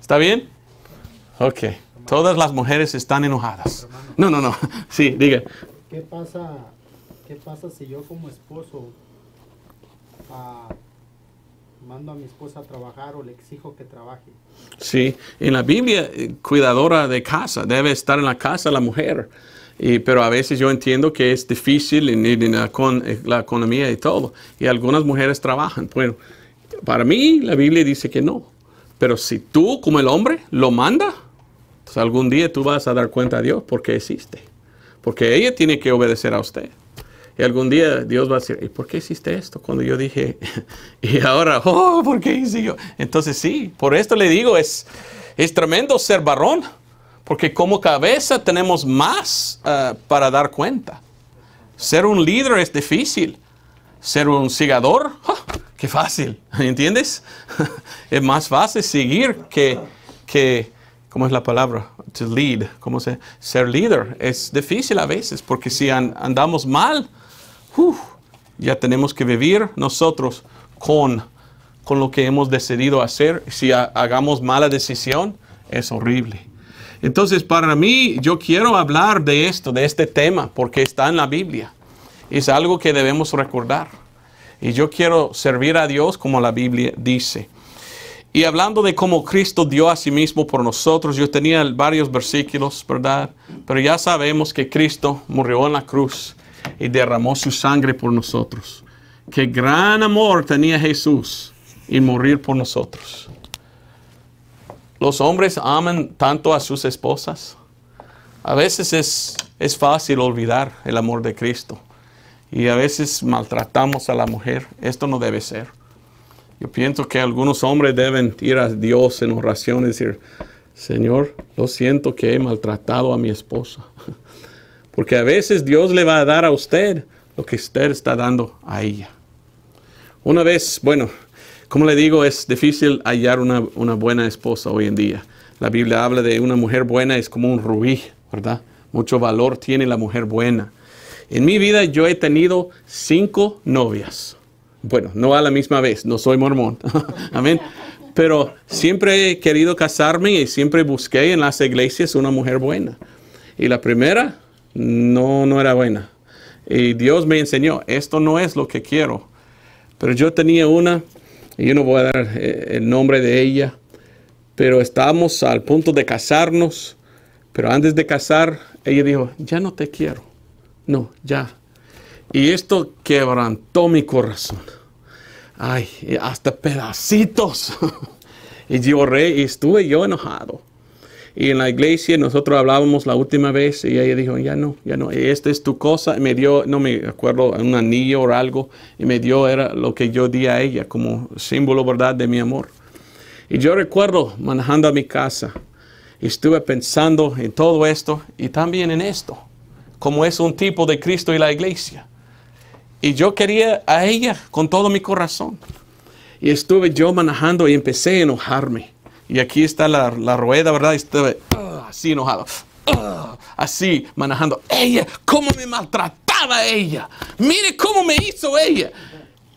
¿Está bien? Ok. Todas las mujeres están enojadas. No, no, no. Sí, diga. ¿Qué pasa pasa si yo como esposo ah, mando a mi esposa a trabajar o le exijo que trabaje? Sí, en la Biblia, eh, cuidadora de casa, debe estar en la casa la mujer. Y, pero a veces yo entiendo que es difícil en, la, con, eh, la economía y todo. Y algunas mujeres trabajan. Bueno, para mí la Biblia dice que no. Pero si tú como el hombre lo manda, algún día tú vas a dar cuenta a Dios porque existe. Porque ella tiene que obedecer a usted. Y algún día Dios va a decir, ¿y por qué hiciste esto? Cuando yo dije, y ahora, oh, ¿por qué hice yo? Entonces sí, por esto le digo, es, es tremendo ser varón, porque como cabeza tenemos más ah, para dar cuenta. Ser un líder es difícil. Ser un sigador, ¡ah! qué fácil, ¿entiendes? es más fácil seguir que, que, ¿cómo es la palabra? To lead, ¿cómo se? Ser líder es difícil a veces, porque si andamos mal, ya tenemos que vivir nosotros con, con lo que hemos decidido hacer. Si hagamos mala decisión, es horrible. Entonces, para mí, yo quiero hablar de esto, de este tema, porque está en la Biblia. Es algo que debemos recordar. Y yo quiero servir a Dios como la Biblia dice. Y hablando de cómo Cristo dio a sí mismo por nosotros, yo tenía varios versículos, ¿verdad? Pero ya sabemos que Cristo murió en la cruz y derramó su sangre por nosotros. Qué gran amor tenía Jesús y morir por nosotros. Los hombres aman tanto a sus esposas. A veces es, fácil olvidar el amor de Cristo y a veces maltratamos a la mujer. Esto no debe ser. Yo pienso que algunos hombres deben ir a Dios en oración y decir, Señor, lo siento que he maltratado a mi esposa. Porque a veces Dios le va a dar a usted lo que usted está dando a ella. Una vez, bueno, como le digo, es difícil hallar una, una buena esposa hoy en día. La Biblia habla de una mujer buena, es como un rubí, ¿verdad? Mucho valor tiene la mujer buena. En mi vida yo he tenido cinco novias. Bueno, no a la misma vez, no soy mormón. Amén. Pero siempre he querido casarme y siempre busqué en las iglesias una mujer buena. Y la primera no, no era buena. Y Dios me enseñó, esto no es lo que quiero. Pero yo tenía una, y yo no voy a dar eh, el nombre de ella, pero estábamos al punto de casarnos, pero antes de casar, ella dijo, ya no te quiero, no, ya. Y esto quebrantó mi corazón. Ay, hasta pedacitos. y lloré y estuve yo enojado. Y en la iglesia nosotros hablábamos la última vez y ella dijo, ya no, ya no, esta es tu cosa. Y me dio, no me acuerdo, un anillo o algo. Y me dio, era lo que yo di a ella como símbolo, ¿verdad?, de mi amor. Y yo recuerdo manejando a mi casa. estuve pensando en todo esto y también en esto, como es un tipo de Cristo y la iglesia. Y yo quería a ella con todo mi corazón. Y estuve yo manejando y empecé a enojarme. Y aquí está la, la rueda, ¿verdad? Y ah, así enojado. Ah, así, manejando. Ella, cómo me maltrataba ella. Mire cómo me hizo ella.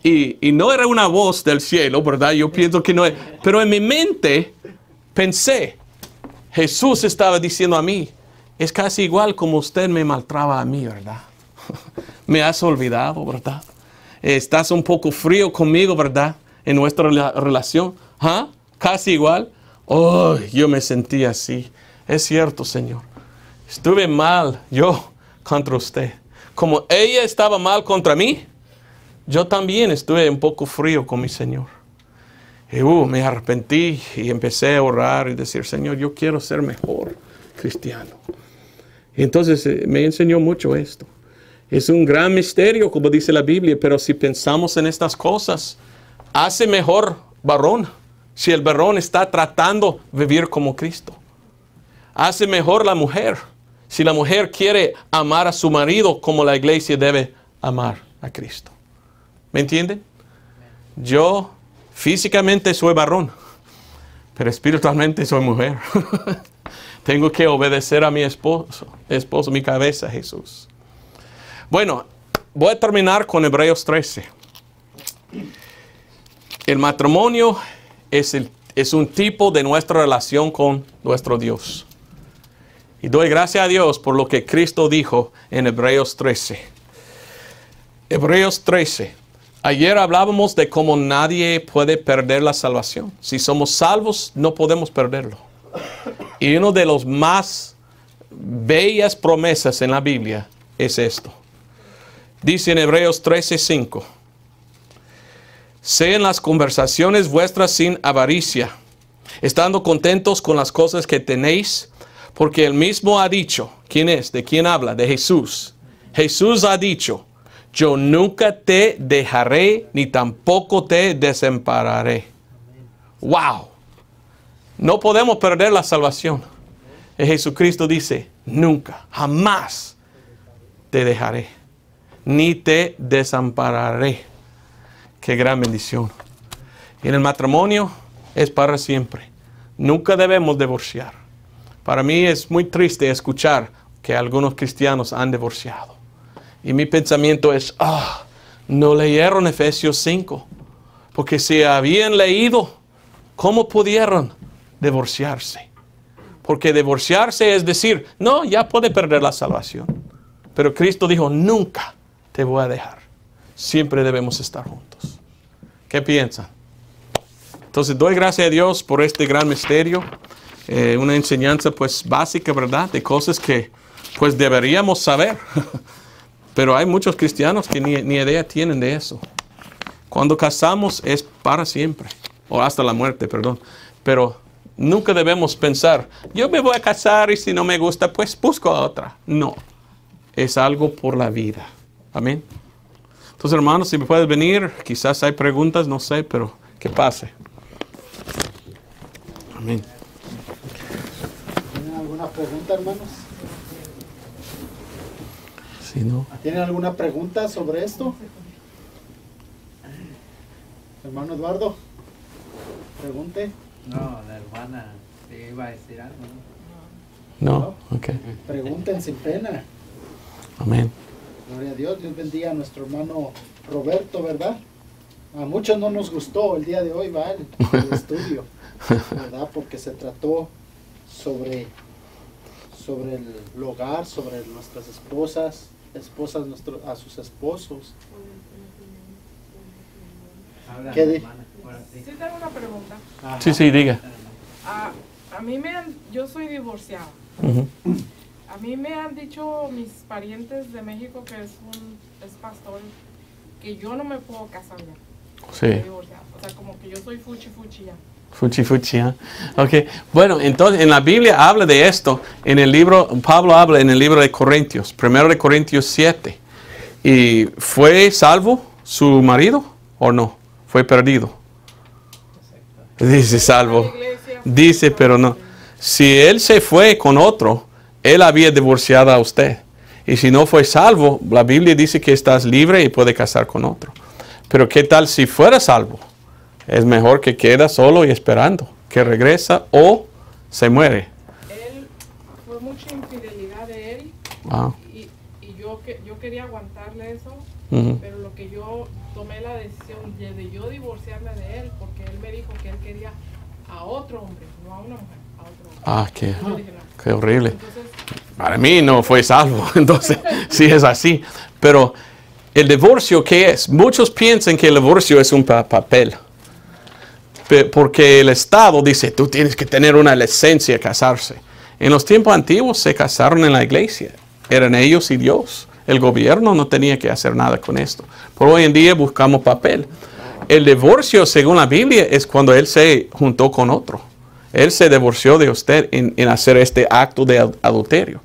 Y, y no era una voz del cielo, ¿verdad? Yo pienso que no es. Pero en mi mente pensé, Jesús estaba diciendo a mí, es casi igual como usted me maltraba a mí, ¿verdad? me has olvidado, ¿verdad? Estás un poco frío conmigo, ¿verdad? En nuestra relación. ¿Ah? Casi igual. Oh, yo me sentí así. Es cierto, Señor. Estuve mal yo contra usted. Como ella estaba mal contra mí, yo también estuve un poco frío con mi Señor. Y uh, me arrepentí y empecé a orar y decir, Señor, yo quiero ser mejor cristiano. entonces eh, me enseñó mucho esto. Es un gran misterio, como dice la Biblia, pero si pensamos en estas cosas, hace mejor varón si el varón está tratando de vivir como Cristo. Hace mejor la mujer si la mujer quiere amar a su marido como la iglesia debe amar a Cristo. ¿Me entienden? Yo físicamente soy varón, pero espiritualmente soy mujer. Tengo que obedecer a mi esposo, esposo, mi cabeza, Jesús. Bueno, voy a terminar con Hebreos 13. El matrimonio es, el, es un tipo de nuestra relación con nuestro Dios. Y doy gracias a Dios por lo que Cristo dijo en Hebreos 13. Hebreos 13. Ayer hablábamos de cómo nadie puede perder la salvación. Si somos salvos, no podemos perderlo. Y una de las más bellas promesas en la Biblia es esto. Dice en Hebreos 13, 5 en las conversaciones vuestras sin avaricia, estando contentos con las cosas que tenéis, porque el mismo ha dicho, ¿quién es? ¿De quién habla? De Jesús. Jesús ha dicho, yo nunca te dejaré ni tampoco te desampararé. ¡Wow! No podemos perder la salvación. Y Jesucristo dice, nunca, jamás te dejaré, ni te desampararé. Qué gran bendición. Y en el matrimonio es para siempre. Nunca debemos divorciar. Para mí es muy triste escuchar que algunos cristianos han divorciado. Y mi pensamiento es, ah, no leyeron Efesios 5. Porque si habían leído, ¿cómo pudieron divorciarse? Porque divorciarse es decir, no, ya puede perder la salvación. Pero Cristo dijo, nunca te voy a dejar. Siempre debemos estar juntos. ¿Qué piensa? Entonces doy gracias a Dios por este gran misterio, eh, una enseñanza pues básica, ¿verdad? De cosas que pues deberíamos saber. Pero hay muchos cristianos que ni, ni idea tienen de eso. Cuando casamos es para siempre, o hasta la muerte, perdón. Pero nunca debemos pensar, yo me voy a casar y si no me gusta, pues busco a otra. No, es algo por la vida. Amén. Entonces, hermanos, si me puedes venir, quizás hay preguntas, no sé, pero que pase. Amén. ¿Tienen alguna pregunta, hermanos? Sí, no. ¿Tienen alguna pregunta sobre esto? Hermano Eduardo, pregunte. No, la hermana si iba a decir algo. No, no. no. ok. Pregunten sin pena. Amén. Gloria a Dios, Dios bendiga a nuestro hermano Roberto, ¿verdad? A muchos no nos gustó el día de hoy, ¿vale? el, estudio, ¿verdad? Porque se trató sobre, sobre el hogar, sobre nuestras esposas, esposas nuestro, a sus esposos. ¿Qué de? Sí, tengo una pregunta. Sí, sí, diga. Ah, a, mí me han, yo soy divorciado mí me han dicho mis parientes de México que es un pastor que yo no me puedo casar ya. Sí. O sea, como que yo soy fuchi fuchi Fuchi fuchi, ¿ah? bueno, entonces en la Biblia habla de esto, en el libro, Pablo habla en el libro de Corintios, primero de Corintios 7. ¿Y fue salvo su marido o no? Fue perdido. Dice salvo. Dice, pero no. Si él se fue con otro, él había divorciado a usted. Y si no fue salvo, la Biblia dice que estás libre y puede casar con otro. Pero ¿qué tal si fuera salvo? Es mejor que queda solo y esperando, que regresa o se muere. Él fue mucha infidelidad de él. Ah. Y, yo, yo, quería aguantarle eso, pero lo que yo tomé la decisión de, yo divorciarme de él, porque él me dijo que él quería a otro hombre, no a una mujer, a otro hombre. Ah, qué, qué horrible para mí no fue salvo. Entonces, sí es así. Pero el divorcio, ¿qué es? Muchos piensan que el divorcio es un papel. Porque el Estado dice, tú tienes que tener una licencia casarse. En los tiempos antiguos se casaron en la iglesia. Eran ellos y Dios. El gobierno no tenía que hacer nada con esto. Por hoy en día buscamos papel. El divorcio, según la Biblia, es cuando él se juntó con otro. Él se divorció de usted en, en hacer este acto de adulterio.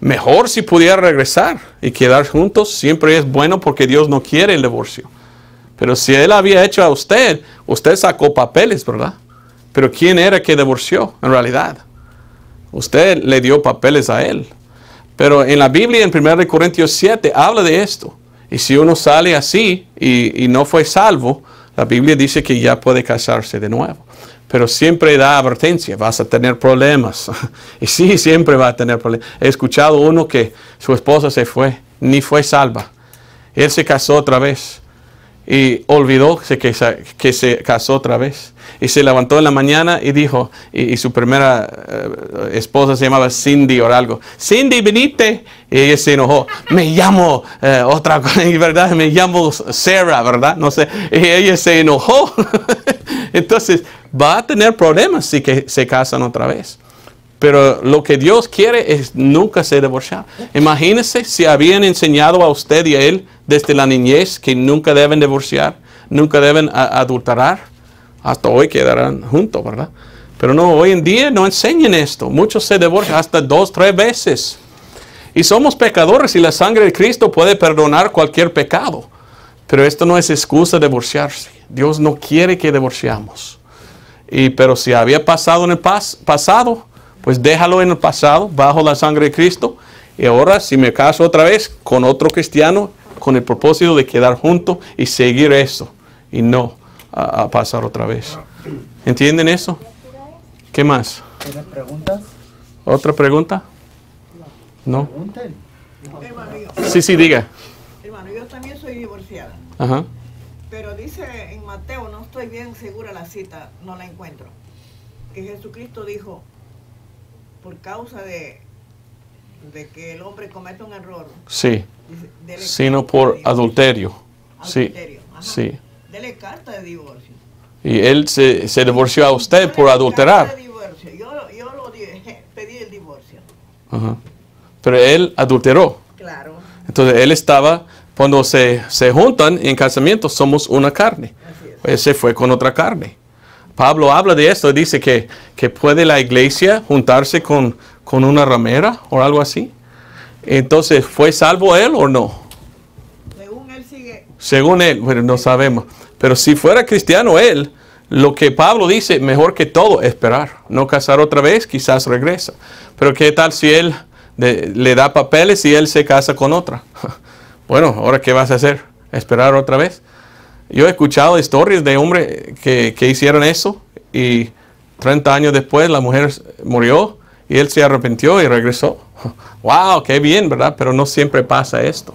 Mejor si pudiera regresar y quedar juntos, siempre es bueno porque Dios no quiere el divorcio. Pero si Él había hecho a usted, usted sacó papeles, ¿verdad? Pero ¿quién era que divorció en realidad? Usted le dio papeles a Él. Pero en la Biblia, en 1 Corintios 7, habla de esto. Y si uno sale así y, y no fue salvo, la Biblia dice que ya puede casarse de nuevo pero siempre da advertencia, vas a tener problemas. y sí, siempre va a tener problemas. He escuchado uno que su esposa se fue, ni fue salva. Él se casó otra vez y olvidó que se, que se casó otra vez. Y se levantó en la mañana y dijo, y, su primera eh, esposa se llamaba Cindy o algo, Cindy, venite. Y ella se enojó, me llamo eh, otra cosa, ¿verdad? Me llamo Sarah, ¿verdad? No sé. Y ella se enojó. Entonces, va a tener problemas si se casan otra vez. Pero lo que Dios quiere es nunca se divorciar. Imagínense si habían enseñado a usted y a él desde la niñez que nunca deben divorciar, nunca deben adulterar. Hasta hoy quedarán juntos, ¿verdad? Pero no, hoy en día no enseñan esto. Muchos se divorcian hasta dos, tres veces. Y somos pecadores y la sangre de Cristo puede perdonar cualquier pecado. Pero esto no es excusa de divorciarse. Dios no quiere que divorciamos. Y, pero si había pasado en el pasado, pues déjalo en el pasado, bajo la sangre de Cristo. Y ahora, si me caso otra vez con otro cristiano, con el propósito de quedar juntos y seguir eso, y no pasar otra vez. ¿Entienden eso? ¿Qué más? ¿Otra pregunta? No. Sí, sí, diga. Hermano, yo también soy divorciada. Ajá. Pero dice bien segura la cita, no la encuentro. Que Jesucristo dijo, por causa de, de que el hombre comete un error. Sí. sino por adulterio. Sí. Dele carta de divorcio. Y él se, divorció a usted por adulterar. Yo, lo pedí el divorcio. Pero él adulteró. Claro. Entonces él estaba, cuando se, se juntan en casamiento, somos una carne. Eh, se fue con otra carne. Pablo habla de esto, dice que, puede la iglesia juntarse con, con una ramera o algo así. Entonces, ¿fue salvo él o no? Según él sigue. Según él, no sabemos. Pero si fuera cristiano él, lo que Pablo dice, mejor que todo, esperar. No casar otra vez, quizás regresa. Pero ¿qué tal si él le da papeles y él se casa con otra? Bueno, ¿ahora qué vas a hacer? ¿Esperar otra vez? Yo he escuchado historias de hombres que, hicieron eso y 30 años después la mujer murió y él se arrepintió y regresó. ¡Wow! ¡Qué bien, ¿verdad? Pero no siempre pasa esto.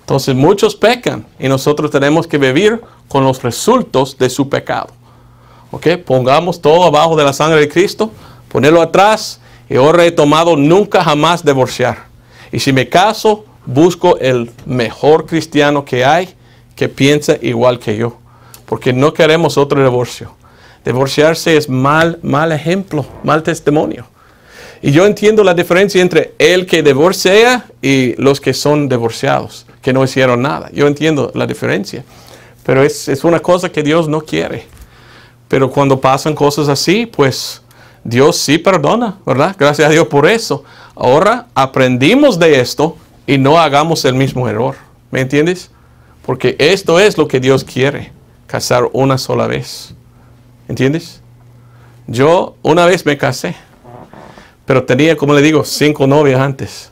Entonces muchos pecan y nosotros tenemos que vivir con los resultados de su pecado. ¿Ok? Pongamos todo abajo de la sangre de Cristo, ponerlo atrás y ahora oh, he tomado nunca jamás divorciar. Y si me caso, busco el mejor cristiano que hay que piensa igual que yo, porque no queremos otro divorcio. Divorciarse es mal, mal ejemplo, mal testimonio. Y yo entiendo la diferencia entre el que divorcia y los que son divorciados, que no hicieron nada. Yo entiendo la diferencia. Pero es, es una cosa que Dios no quiere. Pero cuando pasan cosas así, pues Dios sí perdona, ¿verdad? Gracias a Dios por eso. Ahora aprendimos de esto y no hagamos el mismo error. ¿Me entiendes? Porque esto es lo que Dios quiere, casar una sola vez. ¿Entiendes? Yo una vez me casé, pero tenía, como le digo, cinco novias antes.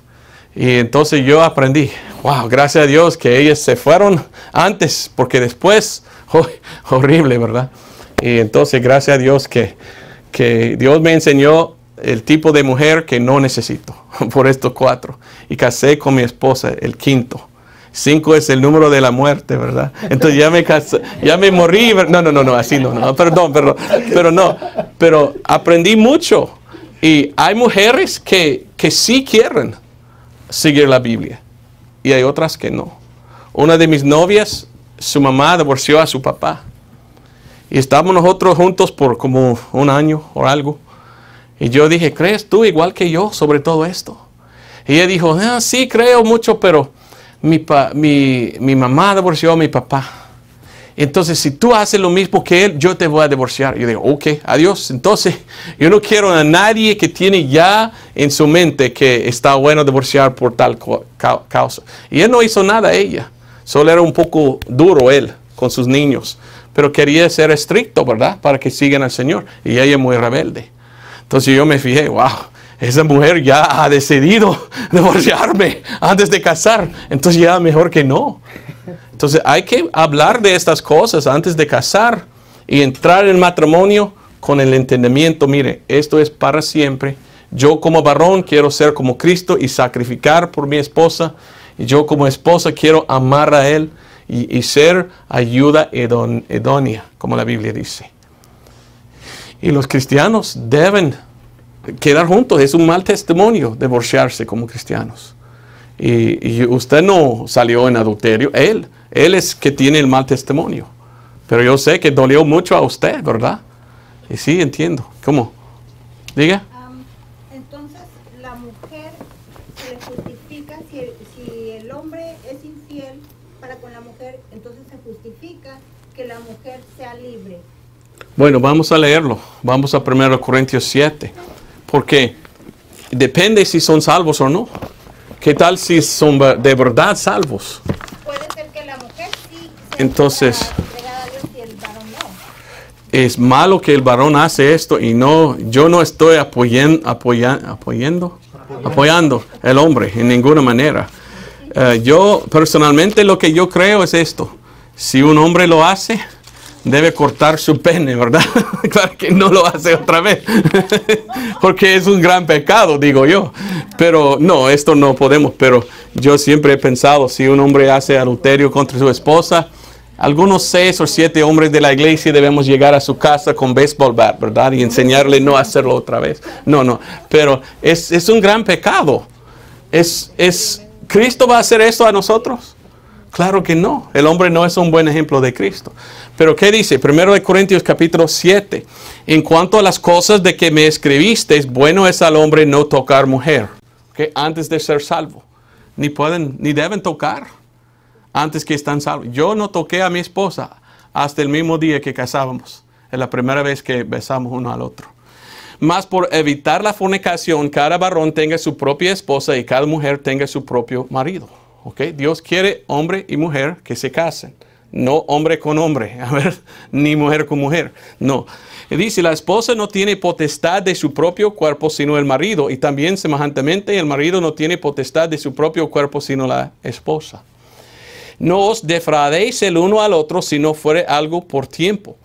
Y entonces yo aprendí, wow, gracias a Dios que ellas se fueron antes, porque después, oh, horrible, ¿verdad? Y entonces gracias a Dios que, que Dios me enseñó el tipo de mujer que no necesito por estos cuatro. Y casé con mi esposa, el quinto. Cinco es el número de la muerte, ¿verdad? Entonces ya me casé, ya me morí. No, no, no, no, así no, no, perdón, perdón. Pero no, pero aprendí mucho. Y hay mujeres que, que sí quieren seguir la Biblia. Y hay otras que no. Una de mis novias, su mamá divorció a su papá. Y estábamos nosotros juntos por como un año o algo. Y yo dije, ¿crees tú igual que yo sobre todo esto? Y ella dijo, ah, sí, creo mucho, pero mi, pa, mi, mamá divorció a mi papá. Entonces, si tú haces lo mismo que él, yo te voy a divorciar. Yo digo, ok, adiós. Entonces, yo no quiero a nadie que tiene ya en su mente que está bueno divorciar por tal causa. Y él no hizo nada a ella. Solo era un poco duro él con sus niños. Pero quería ser estricto, ¿verdad? Para que sigan al Señor. Y ella es muy rebelde. Entonces yo me fijé, wow, esa mujer ya ha decidido divorciarme antes de casar, entonces ya mejor que no. Entonces hay que hablar de estas cosas antes de casar y entrar en matrimonio con el entendimiento, mire, esto es para siempre. Yo como varón quiero ser como Cristo y sacrificar por mi esposa. Y yo como esposa quiero amar a Él y, ser ayuda edon, edonia, como la Biblia dice. Y los cristianos deben quedar juntos. Es un mal testimonio divorciarse como cristianos. Y, usted no salió en adulterio, él, él es que tiene el mal testimonio. Pero yo sé que dolió mucho a usted, ¿verdad? Y sí, entiendo. ¿Cómo? Diga. entonces, la mujer se justifica si el, si el hombre es infiel para con la mujer, entonces se justifica que la mujer sea libre. Bueno, vamos a leerlo. Vamos a 1 Corintios 7. Porque depende si son salvos o no. ¿Qué tal si son de verdad salvos? Puede ser que la mujer sí. Entonces, es malo que el varón hace esto y no, yo no estoy apoyen, apoyando, apoyando el hombre en ninguna manera. Eh, yo personalmente lo que yo creo es esto. Si un hombre lo hace, debe cortar su pene, ¿verdad? claro que no lo hace otra vez, porque es un gran pecado, digo yo. Pero no, esto no podemos, pero yo siempre he pensado, si un hombre hace adulterio contra su esposa, algunos seis o siete hombres de la iglesia debemos llegar a su casa con baseball bat, ¿verdad? Y enseñarle no hacerlo otra vez. No, no, pero es, un gran pecado. Es, es, ¿Cristo va a hacer eso a nosotros? Claro que no, el hombre no es un buen ejemplo de Cristo. Pero ¿qué dice? Primero de Corintios capítulo 7. En cuanto a las cosas de que me escribiste Es bueno es al hombre no tocar mujer, Que antes de ser salvo. Ni pueden, ni deben tocar antes que están salvos. Yo no toqué a mi esposa hasta el mismo día que casábamos. Es la primera vez que besamos uno al otro. Más por evitar la fornicación, cada varón tenga su propia esposa y cada mujer tenga su propio marido. Dios quiere hombre y mujer que se casen, no hombre con hombre, ni mujer con mujer, no. dice, la esposa no tiene potestad de su propio cuerpo sino el marido, y también semejantemente el marido no tiene potestad de su propio cuerpo sino la esposa. No os defraudéis el uno al otro si no fuere algo por tiempo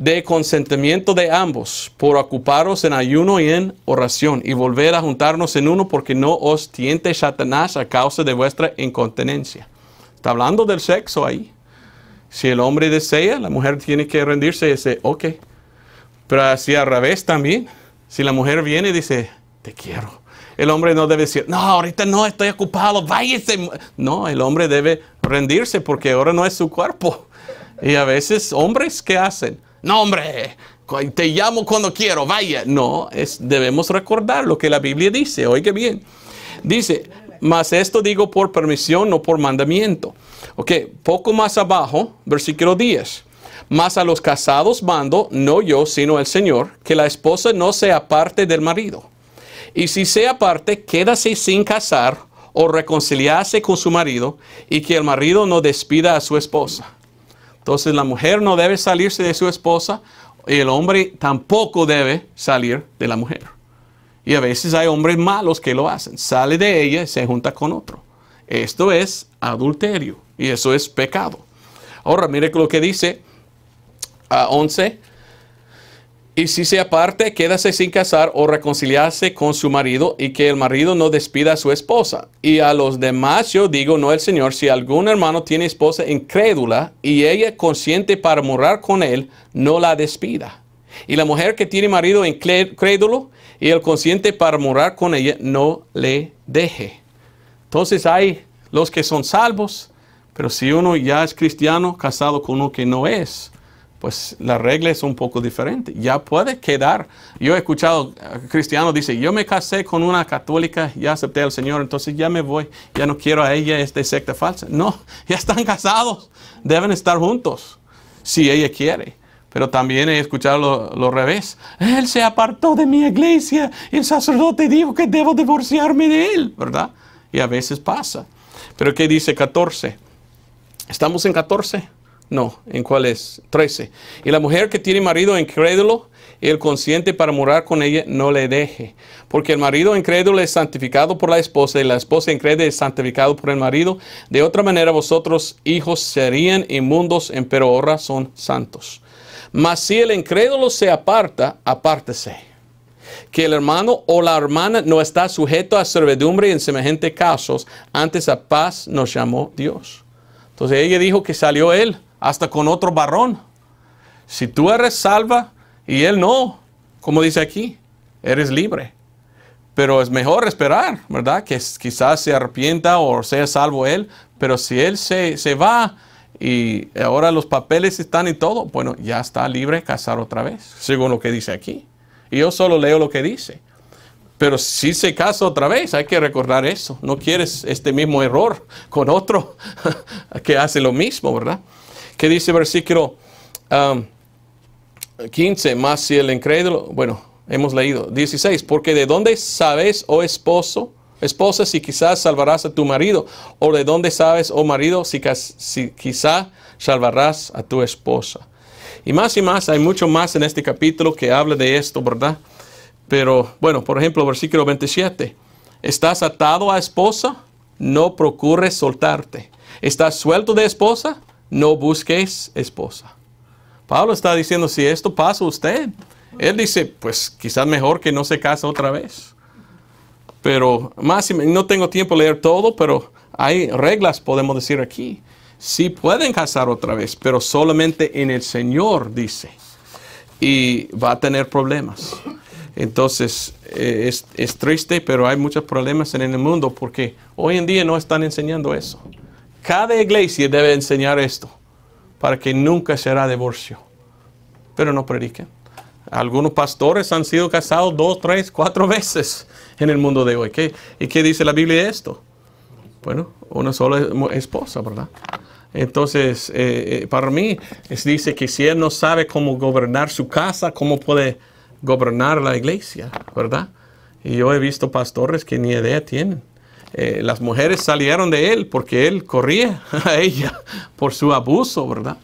de consentimiento de ambos por ocuparos en ayuno y en oración y volver a juntarnos en uno porque no os tiente Satanás a causa de vuestra incontinencia. Está hablando del sexo ahí. Si el hombre desea, la mujer tiene que rendirse y dice, ok. Pero así al revés también. Si la mujer viene y dice, te quiero. El hombre no debe decir, no, ahorita no, estoy ocupado, váyase. No, el hombre debe rendirse porque ahora no es su cuerpo. Y a veces hombres, ¿qué hacen? No, hombre, te llamo cuando quiero, vaya. No, es, debemos recordar lo que la Biblia dice. Oiga bien. Dice, mas esto digo por permisión, no por mandamiento. Ok, poco más abajo, versículo 10. Mas a los casados mando, no yo, sino el Señor, que la esposa no sea parte del marido. Y si sea parte, quédase sin casar o reconciliarse con su marido y que el marido no despida a su esposa. Entonces la mujer no debe salirse de su esposa y el hombre tampoco debe salir de la mujer. Y a veces hay hombres malos que lo hacen. Sale de ella y se junta con otro. Esto es adulterio y eso es pecado. Ahora, mire lo que dice a ah, 11. Y si se aparte, quédase sin casar o reconciliarse con su marido y que el marido no despida a su esposa. Y a los demás yo digo, no el Señor, si algún hermano tiene esposa incrédula y ella consciente para morar con él, no la despida. Y la mujer que tiene marido incrédulo y el consciente para morar con ella, no le deje. Entonces hay los que son salvos, pero si uno ya es cristiano, casado con uno que no es, pues la regla es un poco diferente. Ya puede quedar. Yo he escuchado eh, Cristiano dice, yo me casé con una católica, ya acepté al Señor, entonces ya me voy, ya no quiero a ella, esta secta falsa. No, ya están casados, deben estar juntos, si ella quiere. Pero también he escuchado lo, revés. Él se apartó de mi iglesia el sacerdote dijo que debo divorciarme de él, ¿verdad? Y a veces pasa. Pero ¿qué dice 14? ¿Estamos en 14? No, ¿en cuál es? 13. Y la mujer que tiene marido incrédulo, el consciente para morar con ella no le deje. Porque el marido incrédulo es santificado por la esposa y la esposa incrédula es santificado por el marido. De otra manera vosotros, hijos, serían inmundos, pero ahora son santos. Mas si el incrédulo se aparta, apártese. Que el hermano o la hermana no está sujeto a servidumbre en semejantes casos, antes a paz nos llamó Dios. Entonces ella dijo que salió él hasta con otro varón. Si tú eres salva y él no, como dice aquí, eres libre. Pero es mejor esperar, ¿verdad? Que quizás se arrepienta o sea salvo él, pero si él se, va y ahora los papeles están y todo, bueno, ya está libre casar otra vez, según lo que dice aquí. Y yo solo leo lo que dice. Pero si se casa otra vez, hay que recordar eso. No quieres este mismo error con otro que hace lo mismo, ¿verdad? ¿Qué dice versículo 15? Um, más si el incrédulo, bueno, hemos leído 16, porque de dónde sabes, oh esposo, esposa, si quizás salvarás a tu marido, o de dónde sabes, oh marido, si, si quizás salvarás a tu esposa. Y más y más, hay mucho más en este capítulo que habla de esto, ¿verdad? Pero bueno, por ejemplo, versículo 27. ¿Estás atado a esposa? No procures soltarte. ¿Estás suelto de esposa? no busques esposa. Pablo está diciendo, si esto pasa usted, él dice, pues quizás mejor que no se casa otra vez. Pero más, no tengo tiempo de leer todo, pero hay reglas, podemos decir aquí. Sí pueden casar otra vez, pero solamente en el Señor, dice. Y va a tener problemas. Entonces, eh, es, triste, pero hay muchos problemas en el mundo porque hoy en día no están enseñando eso. Cada iglesia debe enseñar esto para que nunca será divorcio. Pero no prediquen. Algunos pastores han sido casados dos, tres, cuatro veces en el mundo de hoy. ¿Qué, ¿Y qué dice la Biblia de esto? Bueno, una sola esposa, ¿verdad? Entonces, eh, eh, para mí, se dice que si él no sabe cómo gobernar su casa, ¿cómo puede gobernar la iglesia? ¿Verdad? Y yo he visto pastores que ni idea tienen. Eh, las mujeres salieron de él porque él corría a ella por su abuso, ¿verdad?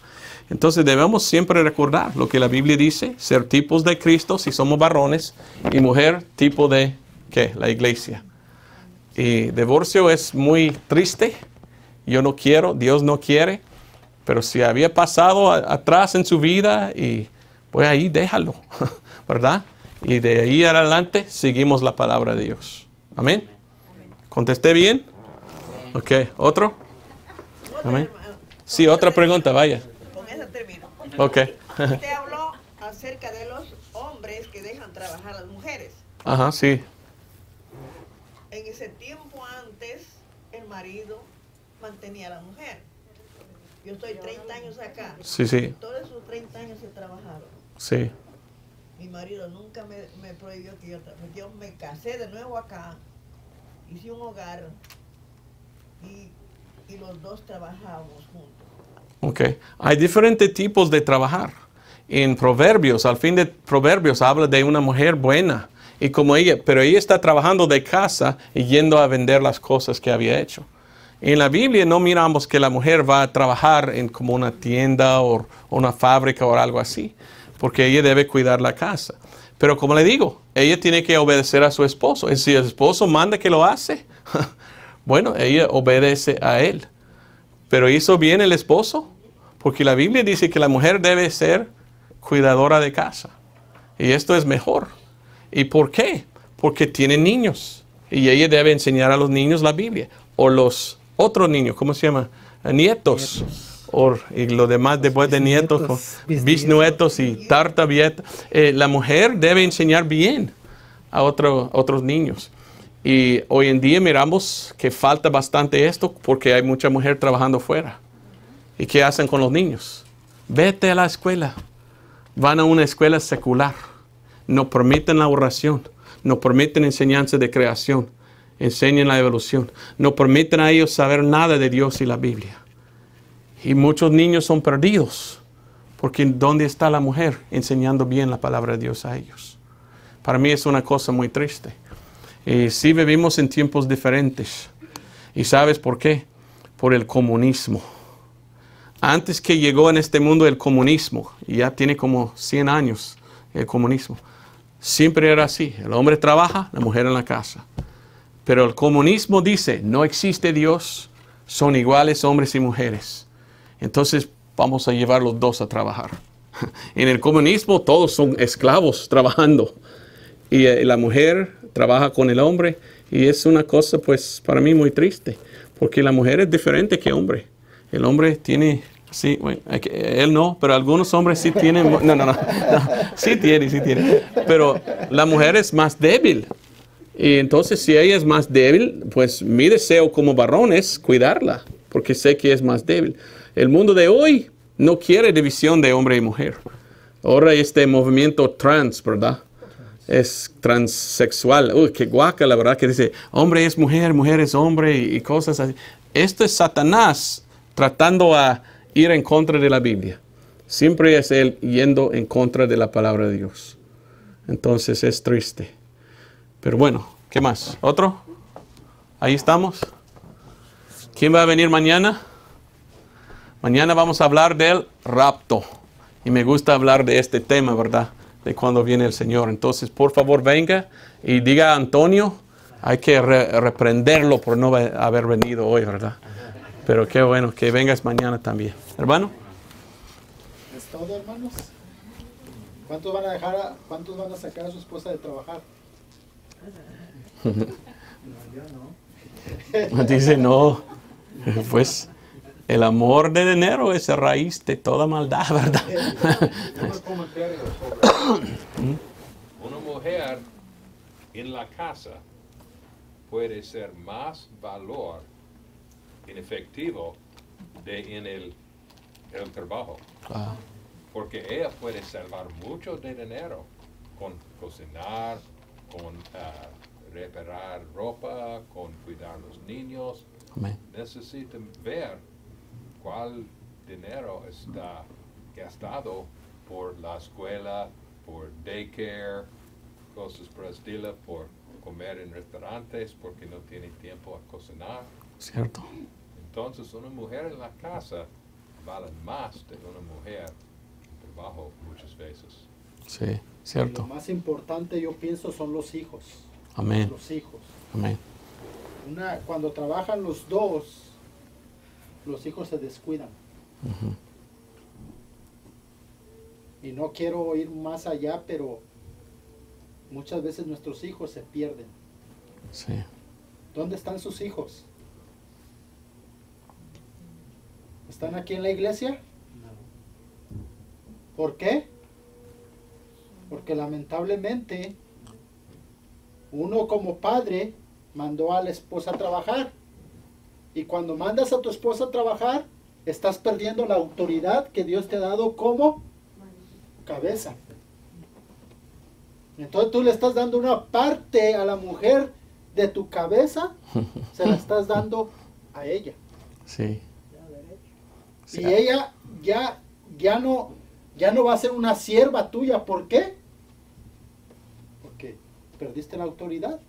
Entonces debemos siempre recordar lo que la Biblia dice, ser tipos de Cristo si somos varones y mujer tipo de ¿qué? la iglesia. Y divorcio es muy triste, yo no quiero, Dios no quiere, pero si había pasado atrás en su vida y pues ahí déjalo, ¿verdad? Y de ahí adelante seguimos la palabra de Dios. Amén. ¿Contesté bien? Ok, ¿otro? Sí, otra pregunta, vaya. Con esa termino. Ok. Usted habló acerca de los hombres que dejan trabajar a las mujeres. Ajá, sí. En ese tiempo antes, el marido mantenía a la mujer. Yo estoy 30 años acá. Sí, sí. Todos esos 30 años he trabajado. Sí. Mi marido nunca me, me prohibió que yo trabajara. Yo me casé de nuevo acá hice un hogar y, los dos trabajamos juntos. Ok, hay diferentes tipos de trabajar. En Proverbios, al fin de Proverbios habla de una mujer buena y como ella, pero ella está trabajando de casa y yendo a vender las cosas que había hecho. En la Biblia no miramos que la mujer va a trabajar en como una tienda o una fábrica o algo así, porque ella debe cuidar la casa. Pero como le digo, ella tiene que obedecer a su esposo. Y si el esposo manda que lo hace, bueno, ella obedece a él. Pero hizo bien el esposo, porque la Biblia dice que la mujer debe ser cuidadora de casa. Y esto es mejor. ¿Y por qué? Porque tiene niños. Y ella debe enseñar a los niños la Biblia. O los otros niños, ¿cómo se llama? Nietos. Nietos y lo demás después de nietos, bisnietos y tarta eh, la mujer debe enseñar bien a otros niños. Y hoy en día miramos que falta bastante esto porque hay mucha mujer trabajando fuera. ¿Y qué hacen con los niños? Vete a la escuela. Van a una escuela secular. No permiten la oración. No permiten enseñanza de creación. Enseñan la evolución. No permiten a ellos saber nada de Dios y la Biblia. Y muchos niños son perdidos, porque ¿dónde está la mujer enseñando bien la palabra de Dios a ellos? Para mí es una cosa muy triste. Y sí vivimos en tiempos diferentes. ¿Y sabes por qué? Por el comunismo. Antes que llegó en este mundo el comunismo, y ya tiene como 100 años el comunismo, siempre era así. El hombre trabaja, la mujer en la casa. Pero el comunismo dice, no existe Dios, son iguales hombres y mujeres. Entonces vamos a llevar los dos a trabajar. En el comunismo todos son esclavos trabajando y eh, la mujer trabaja con el hombre y es una cosa pues para mí muy triste porque la mujer es diferente que el hombre. El hombre tiene, sí, bueno, eh, él no, pero algunos hombres sí tienen, no, no, no, no, sí tiene, sí tiene, pero la mujer es más débil. Y entonces si ella es más débil, pues mi deseo como varón es cuidarla, porque sé que es más débil. El mundo de hoy no quiere división de hombre y mujer. Ahora este movimiento trans, ¿verdad? es transexual. Uy, qué guaca, la verdad, que dice hombre es mujer, mujer es hombre y, cosas así. Esto es Satanás tratando a ir en contra de la Biblia. Siempre es él yendo en contra de la palabra de Dios. Entonces es triste. Pero bueno, ¿qué más? ¿Otro? Ahí estamos. ¿Quién va a venir mañana? Mañana vamos a hablar del rapto. Y me gusta hablar de este tema, ¿verdad? De cuando viene el Señor. Entonces, por favor, venga y diga a Antonio, hay que reprenderlo por no haber venido hoy, ¿verdad? Pero qué bueno que vengas mañana también. Hermano. Es todo, hermanos. ¿Cuántos van a, dejar cuántos van a sacar a su esposa de trabajar? no, no. Dice no. Pues. El amor de dinero es la raíz de toda maldad, ¿verdad? Eh, una mujer en la casa puede ser más valor en efectivo que en el, trabajo. Ah. Porque ella puede salvar mucho de dinero con cocinar, con ah, reparar ropa, con cuidar los niños. Necesita ver cuál dinero está gastado por la escuela, por daycare, cosas por estilo, por comer en restaurantes porque no tiene tiempo a cocinar. Cierto. Entonces una mujer en la casa vale más de una mujer en trabajo muchas veces. Sí, cierto. lo más importante yo pienso son los hijos. Amén. Los hijos. Amén. cuando trabajan los dos, los hijos se descuidan. Y no quiero ir más allá, pero muchas veces nuestros hijos se pierden. ¿Dónde están sus hijos? ¿Están aquí en la iglesia? No. ¿Por qué? Porque lamentablemente uno como padre mandó a la esposa a trabajar y cuando mandas a tu esposa a trabajar, estás perdiendo la autoridad que Dios te ha dado como cabeza. Entonces tú le estás dando una parte a la mujer de tu cabeza, se la estás dando a ella. Sí. Y ella ya, ya, no, ya no va a ser una sierva tuya. ¿Por qué? Porque perdiste la autoridad.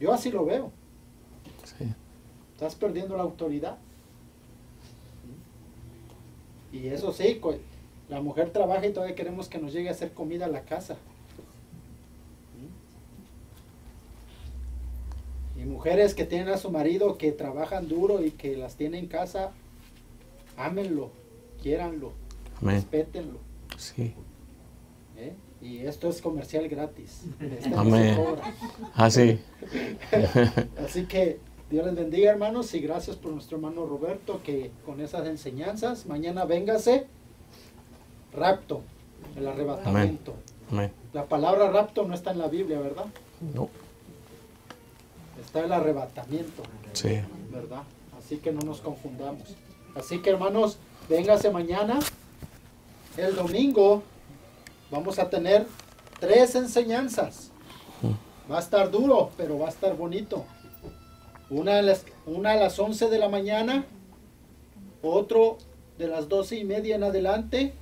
Yo así lo veo. Estás perdiendo la autoridad. Y eso sí, la mujer trabaja y todavía queremos que nos llegue a hacer comida a la casa. Y mujeres que tienen a su marido, que trabajan duro y que las tienen en casa, ámenlo, quiéranlo, respétenlo. ¿Eh? Y esto es comercial gratis. Amén. Así. Ah, Así que Dios les bendiga, hermanos, y gracias por nuestro hermano Roberto que con esas enseñanzas, mañana véngase rapto, el arrebatamiento. La palabra rapto no está en la Biblia, ¿verdad? No. Está el arrebatamiento. Sí. ¿Verdad? Así que no nos confundamos. Así que, hermanos, véngase mañana. El domingo vamos a tener tres enseñanzas. Mm. Va a estar duro, pero va a estar bonito. Una a las, 11 de la mañana, otro de las 12 y media en adelante.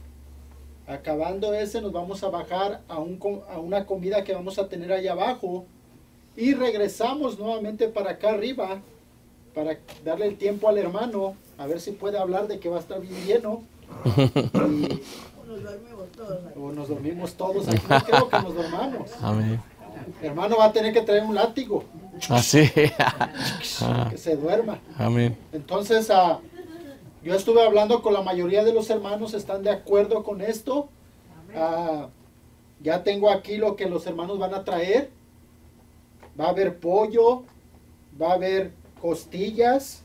Acabando ese nos vamos a bajar a, un, a una comida que vamos a tener allá abajo. Y regresamos nuevamente para acá arriba para darle el tiempo al hermano, a ver si puede hablar de que va a estar bien lleno. O nos dormimos todos aquí. Creo que nos dormamos. Hermano va a tener que traer un látigo. Así. Ah, que ah. se duerma. Amén. Entonces, ah, yo estuve hablando con la mayoría de los hermanos, están de acuerdo con esto. ya tengo aquí lo que los hermanos van a traer. Va a haber pollo, va a haber costillas,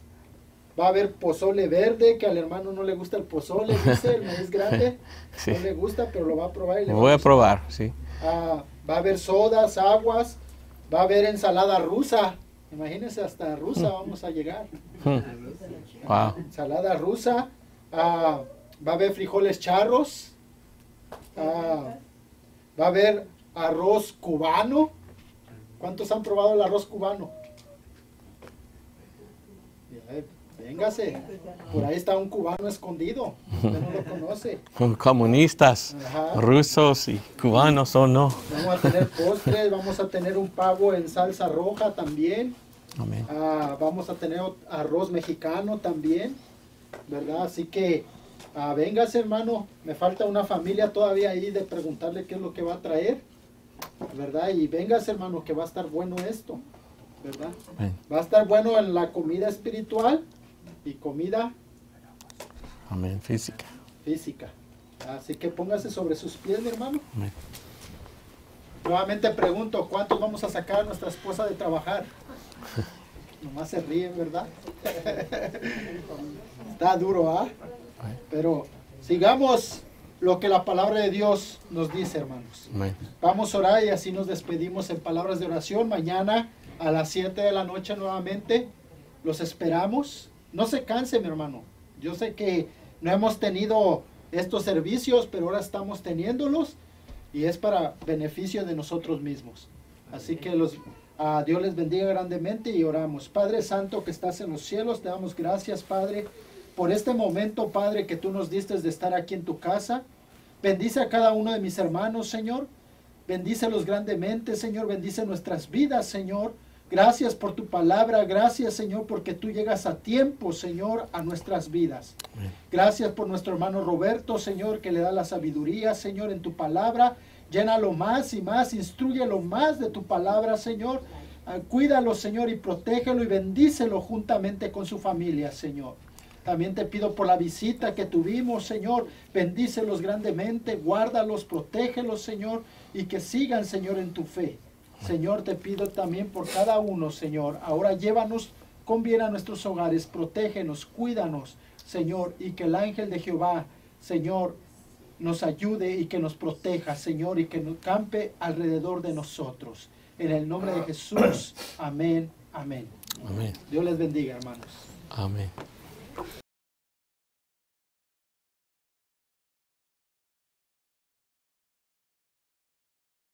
va a haber pozole verde, que al hermano no le gusta el pozole, dice, el maíz grande. No le gusta, pero lo va a probar. lo voy a probar, sí. va a haber sodas, aguas Va a haber ensalada rusa. Imagínense, hasta rusa mm. vamos a llegar. Mm. Ensalada rusa. Ah, va a haber frijoles charros. Ah, va a haber arroz cubano. ¿Cuántos han probado el arroz cubano? Véngase, por ahí está un cubano escondido, usted no lo conoce. Comunistas, rusos y cubanos o no. Vamos a tener postres, vamos a tener un pavo en salsa roja también. Ah, vamos a tener arroz mexicano también, ¿verdad? Así que ah, véngase hermano, me falta una familia todavía ahí de preguntarle qué es lo que va a traer, ¿verdad? Y véngase hermano, que va a estar bueno esto, ¿verdad? Va a estar bueno en la comida espiritual y comida. Amén, física. Física. Así que póngase sobre sus pies, mi hermano. Nuevamente pregunto, ¿cuántos vamos a sacar a nuestra esposa de trabajar? Nomás se ríen, ¿verdad? Está duro, ¿ah? Pero sigamos lo que la palabra de Dios nos dice, hermanos. Vamos a orar y así nos despedimos en palabras de oración. Mañana a las 7 de la noche nuevamente los esperamos. No se canse, mi hermano. Yo sé que no hemos tenido estos servicios, pero ahora estamos teniéndolos y es para beneficio de nosotros mismos. Así que los, a Dios les bendiga grandemente y oramos. Padre Santo que estás en los cielos, te damos gracias, Padre, por este momento, Padre, que tú nos diste de estar aquí en tu casa. Bendice a cada uno de mis hermanos, Señor. Bendícelos grandemente, Señor. Bendice nuestras vidas, Señor. Gracias por tu palabra, gracias Señor, porque tú llegas a tiempo, Señor, a nuestras vidas. Gracias por nuestro hermano Roberto, Señor, que le da la sabiduría, Señor, en tu palabra. Llénalo más y más, instruyelo más de tu palabra, Señor. Ah, cuídalo, Señor, y protégelo y bendícelo juntamente con su familia, Señor. También te pido por la visita que tuvimos, Señor. Bendícelos grandemente, guárdalos, protégelos, Señor, y que sigan, Señor, en tu fe. Señor, te pido también por cada uno, Señor. Ahora llévanos con bien a nuestros hogares, protégenos, cuídanos, Señor, y que el ángel de Jehová, Señor, nos ayude y que nos proteja, Señor, y que nos campe alrededor de nosotros. En el nombre de Jesús. Amén. Amén. Amén. Dios les bendiga, hermanos. Amén.